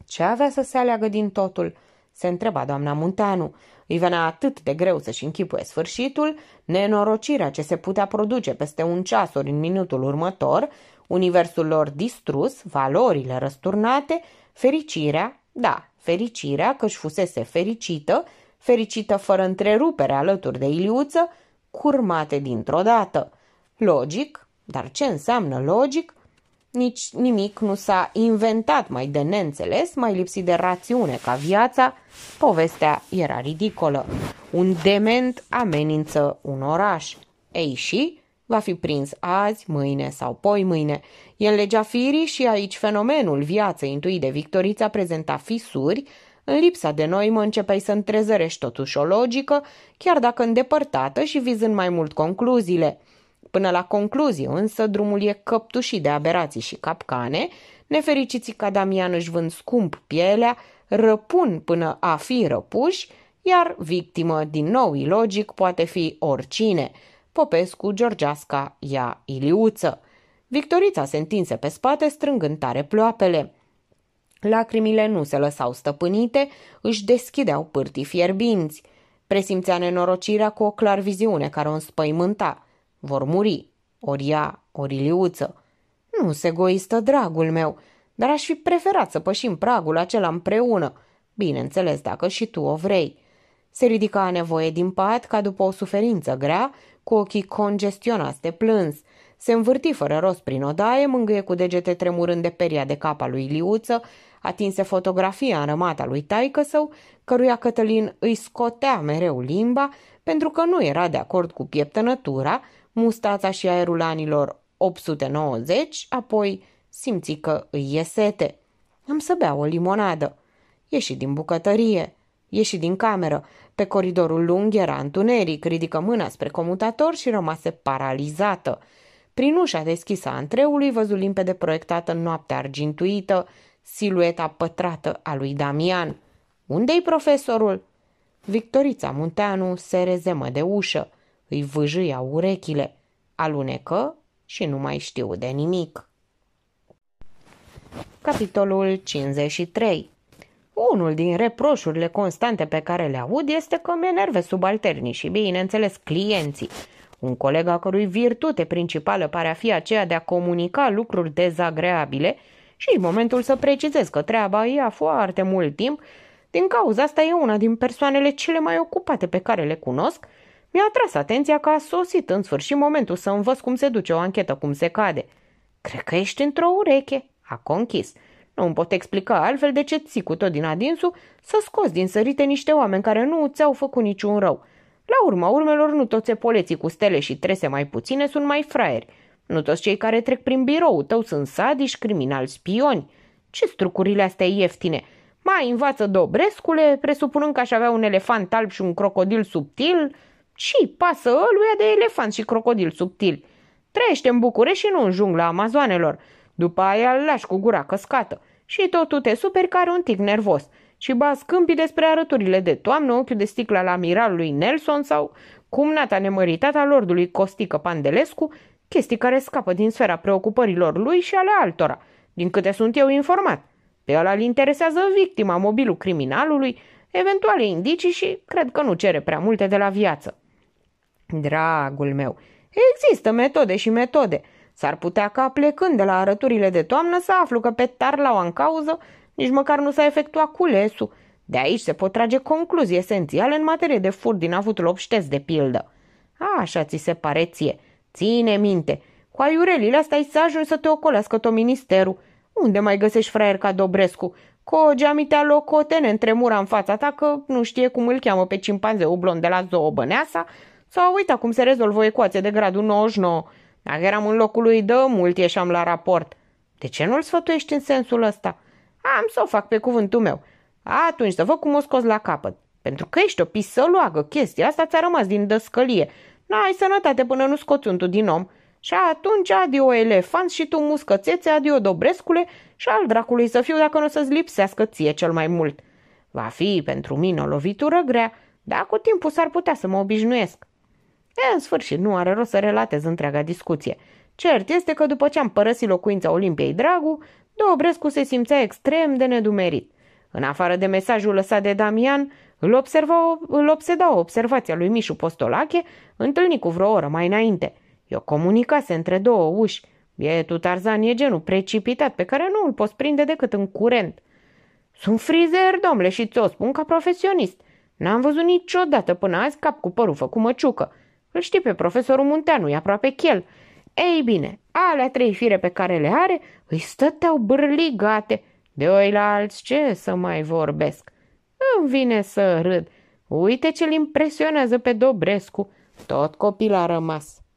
Ce avea să se aleagă din totul? Se întreba doamna Munteanu. Îi venea atât de greu să-și închipuie sfârșitul, nenorocirea ce se putea produce peste un ceas ori în minutul următor, universul lor distrus, valorile răsturnate, fericirea, da, fericirea că își fusese fericită, fericită fără întrerupere alături de Iliuță, curmate dintr-o dată. Logic, dar ce înseamnă logic? Nici nimic nu s-a inventat mai de neînțeles, mai lipsit de rațiune ca viața, povestea era ridicolă. Un dement amenință un oraș. Ei și Va fi prins azi, mâine sau poi mâine. E în legea firii și aici fenomenul viaței întâi de Victorița prezenta fisuri, în lipsa de mă începeai să întrezărești totuși o logică, chiar dacă îndepărtată și vizând mai mult concluziile. Până la concluzie, însă, drumul e căptușit de aberații și capcane, nefericiții ca Damian își vând scump pielea, răpun până a fi răpuși, iar victimă, din nou ilogic, poate fi oricine – Popescu, Georgeasca, ea, Iliuță. Victorița se întinse pe spate, strângând tare ploapele. Lacrimile nu se lăsau stăpânite, își deschideau pârtii fierbinți. Presimțea nenorocirea cu o clar viziune care o înspăimânta. Vor muri, ori ea, ori Iliuță. Nu se egoistă, dragul meu, dar aș fi preferat să pășim pragul acela împreună. Bineînțeles, dacă și tu o vrei. Se ridica nevoie din pat ca după o suferință grea cu ochii congestionați de plâns. Se învârti fără rost prin odaie, mângâie cu degete tremurând de peria de capa lui Liuță, atinse fotografia înrămată a lui taică său, căruia Cătălin îi scotea mereu limba, pentru că nu era de acord cu pieptănătura, mustața și aerul anilor 890, apoi simți că îi e sete. Am să bea o limonadă. Ieși din bucătărie. Ieși din cameră. Pe coridorul lung era întuneric, ridică mâna spre comutator și rămase paralizată. Prin ușa deschisă a antreului văzu limpede proiectată în noaptea argintuită silueta pătrată a lui Damian. Unde-i profesorul?" Victorița Munteanu se rezemă de ușă, îi vâjâia urechile, alunecă și nu mai știu de nimic. Capitolul 53 unul din reproșurile constante pe care le aud este că mă enerve subalternii și, bineînțeles, clienții. Un coleg a cărui virtute principală pare a fi aceea de a comunica lucruri dezagreabile și în momentul să precizez că treaba ia foarte mult timp, din cauza asta e una din persoanele cele mai ocupate pe care le cunosc, mi-a atras atenția că a sosit în sfârșit momentul să învăț cum se duce o anchetă cum se cade. Cred că ești într-o ureche, a conchis – nu îmi pot explica altfel de ce cu tot din adinsul să scoți din sărite niște oameni care nu ți-au făcut niciun rău. La urma urmelor, nu toți epoleții cu stele și trese mai puține sunt mai fraieri. Nu toți cei care trec prin birou tău sunt sadiși, criminali, spioni. Ce strucurile astea ieftine? Mai învață Dobrescule, presupunând că aș avea un elefant alb și un crocodil subtil? Și pasă ăluia de elefant și crocodil subtil. Trăiește în București și nu în jungla Amazonelor. După aia îl lași cu gura căscată. Și tot tu te superi că un tic nervos și bați câmpii despre arăturile de toamnă, ochiul de sticlă al amiralului Nelson sau cumnata nemăritată a lordului Costică Pandelescu, chestii care scapă din sfera preocupărilor lui și ale altora, din câte sunt eu informat. Pe ăla îl interesează victima, mobilul criminalului, eventuale indicii și cred că nu cere prea multe de la viață. Dragul meu, există metode și metode – S-ar putea ca plecând de la arăturile de toamnă să aflu că pe tarlaua în cauză nici măcar nu s-a efectuat culesul. De aici se pot trage concluzii esențiale în materie de fur din avutul obștez, de pildă. A, așa ți se pare ție. Ține minte, cu aiurelile astea ai să ajungi să te ocolească tot ministerul. Unde mai găsești fraier ca Dobrescu? geamitea locotene mura în fața ta că nu știe cum îl cheamă pe cimpanzeu blond de la zoobăneasa sau uita cum se rezolvă ecuația ecuație de gradul 99 dacă eram în locul lui, dă mult ieșeam la raport. De ce nu-l sfătuiești în sensul ăsta? Am să o fac pe cuvântul meu. Atunci să văd cum o scos la capăt. Pentru că ești o pisăloagă, chestia asta ți-a rămas din dăscălie. N-ai sănătate până nu scoți untul din om. Și atunci adio elefant și tu muscățețe, adio dobrescule și al dracului să fiu dacă nu o să-ți lipsească ție cel mai mult. Va fi pentru mine o lovitură grea, dar cu timpul s-ar putea să mă obișnuiesc. E, în sfârșit, nu are rost să relatez întreaga discuție. Cert este că după ce am părăsit locuința Olimpiei Dragu, Dobrescu se simțea extrem de nedumerit. În afară de mesajul lăsat de Damian, îl, observa, îl obseda observația lui Mișu Postolache, întâlnit cu vreo oră mai înainte. Eu comunicase între două uși. Bietul Tarzan e genul precipitat pe care nu îl poți prinde decât în curent. Sunt frizer, domnule, și ți-o spun ca profesionist. N-am văzut niciodată până azi cap cu părul făcut măciucă. Îl știi pe profesorul Munteanu, e aproape chel. Ei bine, alea trei fire pe care le are îi stăteau bârligate. De oi la alți ce să mai vorbesc? Îmi vine să râd. Uite ce-l impresionează pe Dobrescu. Tot copil a rămas.